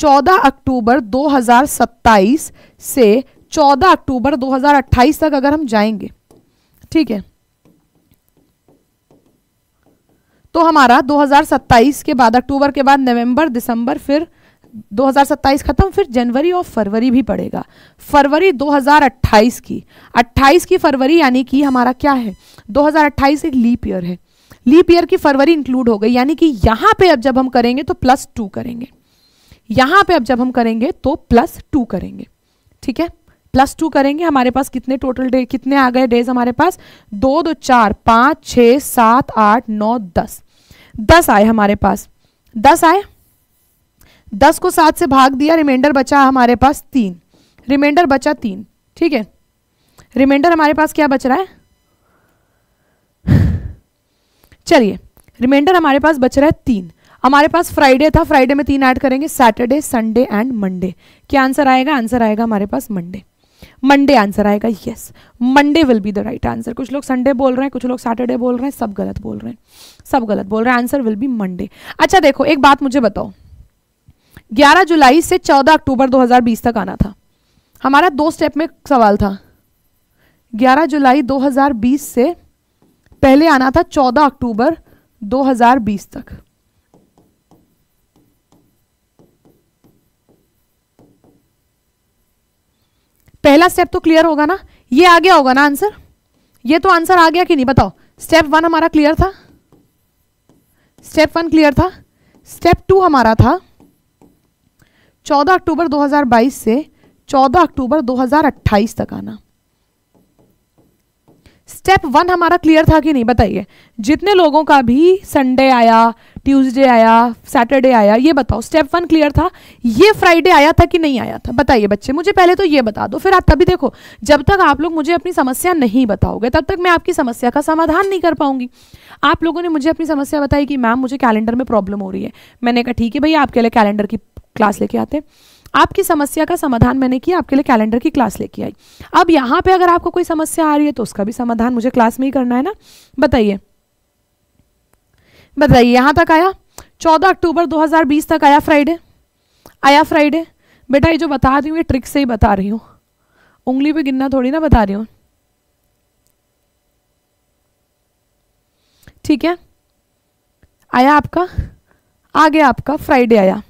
Speaker 1: 14 अक्टूबर 2027 से 14 अक्टूबर 2028 तक अगर हम जाएंगे ठीक है तो हमारा 2027 के बाद अक्टूबर के बाद नवंबर दिसंबर फिर 2027 खत्म फिर जनवरी और फरवरी भी पड़ेगा फरवरी 2028 की 28 की फरवरी यानी कि हमारा क्या है 2028 एक लीप ईयर है लीप ईयर की फरवरी इंक्लूड हो गई यानी कि यहाँ पे अब जब हम करेंगे तो प्लस टू करेंगे यहाँ पे अब जब हम करेंगे तो प्लस टू करेंगे ठीक है प्लस टू करेंगे हमारे पास कितने टोटल डे कितने आ गए डेज हमारे पास दो दो चार पाँच छः सात आठ नौ दस दस आए हमारे पास दस आए दस को सात से भाग दिया रिमाइंडर बचा हमारे पास तीन रिमाइंडर बचा तीन ठीक है रिमाइंडर हमारे पास क्या बच रहा है चलिए रिमाइंडर हमारे पास बच रहा है तीन हमारे पास फ्राइडे था फ्राइडे में तीन ऐड करेंगे सैटरडे संडे एंड मंडे क्या आंसर आएगा आंसर आएगा हमारे पास मंडे मंडे आंसर आएगा yes Monday will be the right answer कुछ लोग संडे बोल रहे हैं कुछ लोग सैटरडे बोल रहे हैं सब गलत बोल रहे हैं सब गलत बोल रहे हैं आंसर विल बी मंडे अच्छा देखो एक बात मुझे बताओ 11 जुलाई से 14 अक्टूबर 2020 तक आना था हमारा दो स्टेप में सवाल था 11 जुलाई 2020 से पहले आना था 14 अक्टूबर 2020 तक पहला स्टेप तो क्लियर होगा ना ये आ गया होगा ना आंसर ये तो आंसर आ गया कि नहीं बताओ स्टेप वन हमारा क्लियर था स्टेप वन क्लियर था स्टेप टू हमारा था 14 अक्टूबर 2022 से 14 अक्टूबर 2028 तक आना स्टेप वन हमारा क्लियर था कि नहीं बताइए जितने लोगों का भी संडे आया ट्यूसडे आया सैटरडे आया ये बताओ स्टेप वन क्लियर था ये फ्राइडे आया था कि नहीं आया था बताइए बच्चे मुझे पहले तो ये बता दो फिर आप तभी देखो जब तक आप लोग मुझे अपनी समस्या नहीं बताओगे तब तक मैं आपकी समस्या का समाधान नहीं कर पाऊंगी आप लोगों ने मुझे अपनी समस्या बताई कि मैम मुझे कैलेंडर में प्रॉब्लम हो रही है मैंने कहा ठीक है भैया आपके लिए कैलेंडर की क्लास लेके आते आपकी समस्या का समाधान मैंने किया आपके लिए कैलेंडर की क्लास लेके आई अब यहाँ पे अगर आपको कोई समस्या आ रही है तो उसका भी समाधान मुझे क्लास में ही करना है ना बताइए बताइए यहाँ तक आया चौदह अक्टूबर 2020 तक आया फ्राइडे आया फ्राइडे बेटा ये जो बता रही हूँ ये ट्रिक से ही बता रही हूँ उंगली पे गिनना थोड़ी ना बता रही हूँ ठीक है आया आपका आ गया आपका फ्राइडे आया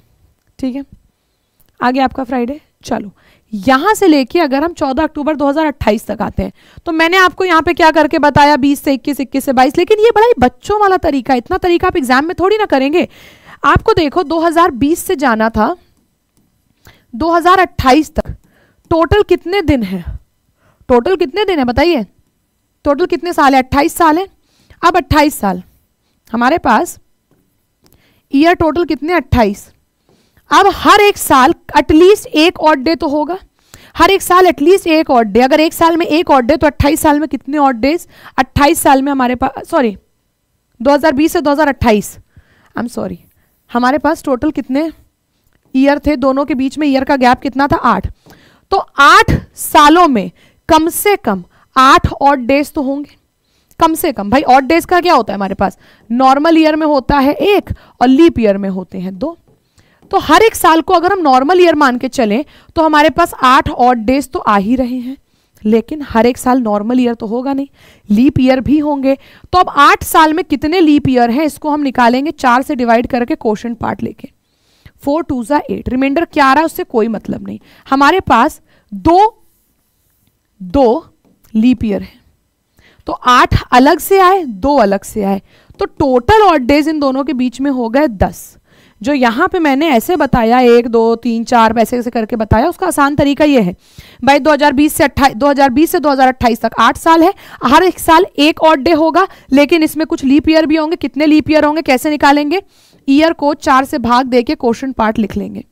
Speaker 1: ठीक है आ गया आपका फ्राइडे चलो यहां से लेके अगर हम 14 अक्टूबर 2028 तक आते हैं तो मैंने आपको यहां पे क्या करके बताया 20 से 21 इक्कीस से 22 लेकिन ये बड़ा ही बच्चों वाला तरीका इतना तरीका आप एग्जाम में थोड़ी ना करेंगे आपको देखो 2020 से जाना था 2028 तक टोटल कितने दिन है टोटल कितने दिन है बताइए टोटल कितने साल है अट्ठाईस साल है अब अट्ठाईस साल हमारे पास ईयर टोटल कितने अट्ठाईस अब हर एक साल एटलीस्ट एक ऑड डे तो होगा हर एक साल एटलीस्ट एक ऑड डे अगर एक साल में एक ऑड डे तो 28 साल में कितने ऑड डेज 28 साल में हमारे पास सॉरी 2020 से 2028 आई एम सॉरी हमारे पास टोटल कितने ईयर थे दोनों के बीच में ईयर का गैप कितना था आठ तो आठ सालों में कम से कम आठ ऑड डेज तो होंगे कम से कम भाई ऑड डेज का क्या होता है हमारे पास नॉर्मल ईयर में होता है एक और लीप ईयर में होते हैं दो तो हर एक साल को अगर हम नॉर्मल ईयर मान के चलें तो हमारे पास आठ ऑड डेज तो आ ही रहे हैं लेकिन हर एक साल नॉर्मल ईयर तो होगा नहीं लीप ईयर भी होंगे तो अब आठ साल में कितने लीप ईयर हैं इसको हम निकालेंगे चार से डिवाइड करके क्वेश्चन पार्ट लेके फोर टू ज़ा एट रिमाइंडर क्या रहा है उससे कोई मतलब नहीं हमारे पास दो दो लीप ईयर है तो आठ अलग से आए दो अलग से आए तो टोटल ऑड डेज इन दोनों के बीच में हो गए दस जो यहाँ पे मैंने ऐसे बताया एक दो तीन चार ऐसे ऐसे करके बताया उसका आसान तरीका ये है भाई 2020 से अट्ठाईस 2020 से 2028 तक आठ साल है हर एक साल एक और डे होगा लेकिन इसमें कुछ लीप ईयर भी होंगे कितने लीप ईयर होंगे कैसे निकालेंगे ईयर को चार से भाग दे के क्वेश्चन पार्ट लिख लेंगे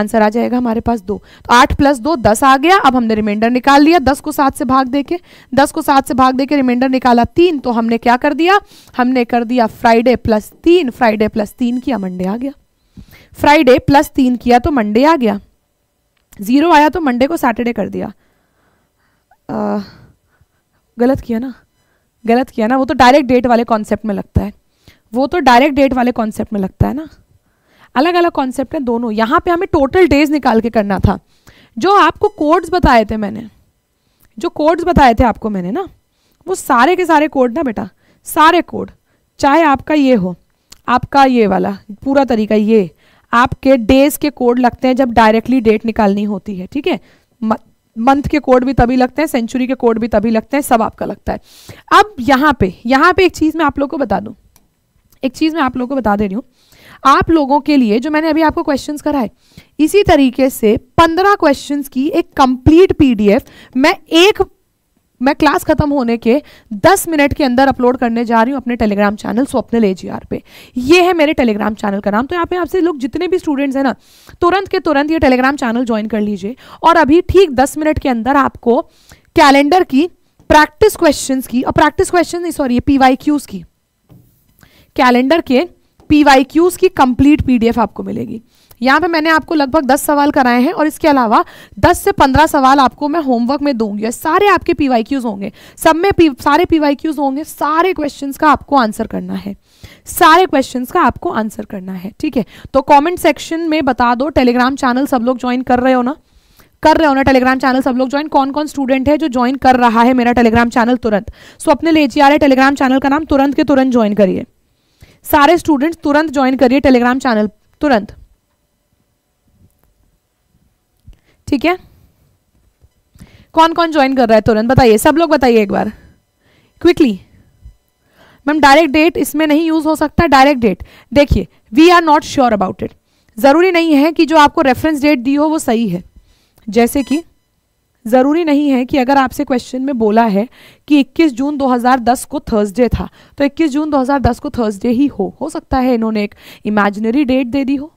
Speaker 1: आंसर आ जाएगा हमारे पास दो तो आठ प्लस दो दस आ गया अब हमने रिमाइंडर निकाल लिया दस को सात से भाग दे के दस को सात से भाग दे के रिमाइंडर निकाला तीन तो हमने क्या कर दिया हमने कर दिया फ्राइडे प्लस तीन फ्राइडे प्लस तीन किया मंडे आ गया फ्राइडे प्लस तीन किया तो मंडे आ गया ज़ीरो आया तो मंडे को सैटरडे कर दिया आ, गलत किया ना गलत किया ना वो तो डायरेक्ट डेट वाले कॉन्सेप्ट में लगता है वो तो डायरेक्ट डेट वाले कॉन्सेप्ट में लगता है ना अलग अलग कॉन्सेप्ट हैं दोनों यहाँ पे हमें टोटल डेज निकाल के करना था जो आपको कोड्स बताए थे मैंने जो कोड्स बताए थे आपको मैंने ना वो सारे के सारे कोड ना बेटा सारे कोड चाहे आपका ये हो आपका ये वाला पूरा तरीका ये आपके डेज के कोड लगते हैं जब डायरेक्टली डेट निकालनी होती है ठीक है मंथ के कोड भी तभी लगते हैं सेंचुरी के कोड भी तभी लगते हैं सब आपका लगता है अब यहाँ पे यहाँ पे एक चीज़ मैं आप लोग को बता दूँ एक चीज़ मैं आप लोग को बता दे रही हूँ आप लोगों के लिए जो मैंने अभी आपको क्वेश्चन कराए इसी तरीके से पंद्रह क्वेश्चन की एक कंप्लीट पीडीएफ मैं एक मैं क्लास खत्म होने के 10 मिनट के अंदर अपलोड करने जा रही हूँ अपने टेलीग्राम चैनल स्वप्निल ए पे ये है मेरे टेलीग्राम चैनल का नाम तो यहाँ पे आपसे लोग जितने भी स्टूडेंट्स हैं ना तुरंत के तुरंत ये टेलीग्राम चैनल ज्वाइन कर लीजिए और अभी ठीक दस मिनट के अंदर आपको कैलेंडर की प्रैक्टिस क्वेश्चन की और practice question sorry PY Qs की कैलेंडर के पीवाई क्यूज की कंप्लीट पीडीएफ आपको मिलेगी यहाँ पे मैंने आपको लगभग दस सवाल कराए हैं और इसके अलावा दस से पंद्रह सवाल आपको मैं होमवर्क में दूंगी सारे आपके क्यूज होंगे सब में पी, सारे क्यूज होंगे सारे क्वेश्चन का आपको आंसर करना है सारे क्वेश्चंस का आपको आंसर करना है ठीक है तो कमेंट सेक्शन में बता दो टेलीग्राम चैनल सब लोग ज्वाइन कर रहे हो ना कर रहे हो ना टेलीग्राम चैनल सब लोग ज्वाइन कौन कौन स्टूडेंट है जो ज्वाइन कर रहा है मेरा टेलीग्राम चैनल तुरंत सो अपने ले जी आ रहे टेलीग्राम चैनल का नाम तुरंत के तुरंत ज्वाइन करिए सारे स्टूडेंट्स तुरंत ज्वाइन करिए टेलीग्राम चैनल तुरंत ठीक है कौन कौन ज्वाइन कर रहा है तुरंत बताइए सब लोग बताइए एक बार क्विकली मैम डायरेक्ट डेट इसमें नहीं यूज़ हो सकता डायरेक्ट डेट देखिए we are not sure about it ज़रूरी नहीं है कि जो आपको रेफरेंस डेट दी हो वो सही है जैसे कि ज़रूरी नहीं है कि अगर आपसे क्वेश्चन में बोला है कि 21 जून 2010 को थर्सडे था तो 21 जून 2010 को थर्सडे ही हो हो सकता है इन्होंने एक इमेजिनरी डेट दे दी हो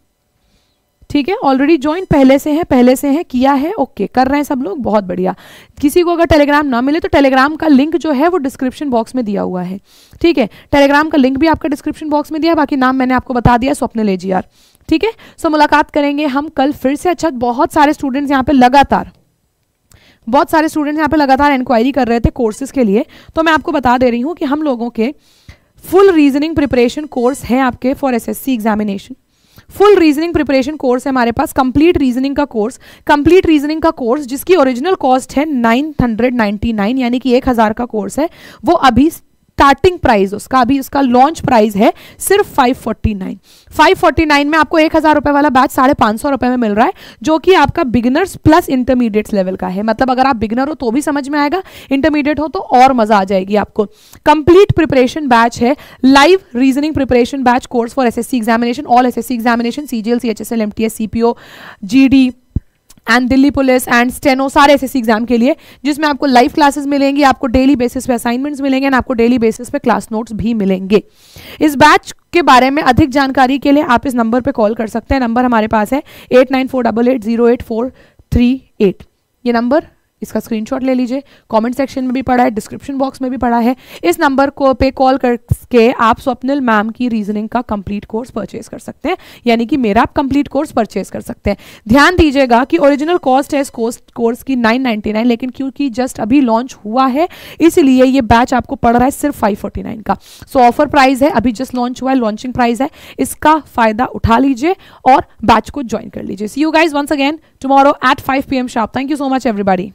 Speaker 1: ठीक है ऑलरेडी ज्वाइन पहले से है पहले से है किया है ओके कर रहे हैं सब लोग बहुत बढ़िया किसी को अगर टेलीग्राम ना मिले तो टेलीग्राम का लिंक जो है वो डिस्क्रिप्शन बॉक्स में दिया हुआ है ठीक है टेलीग्राम का लिंक भी आपका डिस्क्रिप्शन बॉक्स में दिया बाकी नाम मैंने आपको बता दिया स्वप्न ले जी यार ठीक है सो मुलाकात करेंगे हम कल फिर से अच्छा बहुत सारे स्टूडेंट्स यहाँ पे लगातार बहुत सारे स्टूडेंट्स यहाँ पे लगातार इंक्वायरी कर रहे थे कोर्सेज के लिए तो मैं आपको बता दे रही हूँ कि हम लोगों के फुल रीजनिंग प्रिपरेशन कोर्स है आपके for SSC examination full reasoning preparation course है हमारे पास कंप्लीट रीजनिंग का कोर्स कंप्लीट रीजनिंग का कोर्स जिसकी ओरिजिनल कॉस्ट है नाइन हंड्रेड नाइन यानी कि एक हज़ार का कोर्स है वो अभी स्टार्टिंग प्राइस उसका अभी उसका लॉन्च प्राइस है सिर्फ 549 549 में आपको एक हज़ार रुपए वाला बैच साढ़े पांच सौ रुपए में मिल रहा है जो कि आपका बिगनर्स प्लस इंटरमीडिएट्स लेवल का है मतलब अगर आप बिगनर हो तो भी समझ में आएगा इंटरमीडिएट हो तो और मज़ा आ जाएगी आपको कंप्लीट प्रिपरेशन बैच है live reasoning preparation batch course for C examination all C examination CGL T S CPO G D and Delhi police and steno सारे एस एग्जाम के लिए जिसमें आपको लाइव क्लासेस मिलेंगी आपको डेली बेसिस पे असाइनमेंट्स मिलेंगे एंड आपको डेली बेसिस पे क्लास नोट्स भी मिलेंगे इस बैच के बारे में अधिक जानकारी के लिए आप इस नंबर पर कॉल कर सकते हैं नंबर हमारे पास है eight nine four double eight zero eight four three eight ये नंबर इसका स्क्रीनशॉट ले लीजिए कमेंट सेक्शन में भी पढ़ा है डिस्क्रिप्शन बॉक्स में भी पढ़ा है इस नंबर को पे कॉल करके आप स्वप्निल मैम की रीजनिंग का कंप्लीट कोर्स परचेज कर सकते हैं यानी कि मेरा आप कंप्लीट कोर्स परचेज कर सकते हैं ध्यान दीजिएगा कि ओरिजिनल कॉस्ट है इस कोर्स की 999 लेकिन क्योंकि जस्ट अभी लॉन्च हुआ है इसलिए ये बैच आपको पड़ रहा है सिर्फ 549 का सो ऑफर प्राइस है अभी जस्ट लॉन्च हुआ है लॉन्चिंग प्राइस है इसका फायदा उठा लीजिए और बैच को ज्वाइन कर लीजिए see you guys once again tomorrow at five P M sharp thank you so much everybody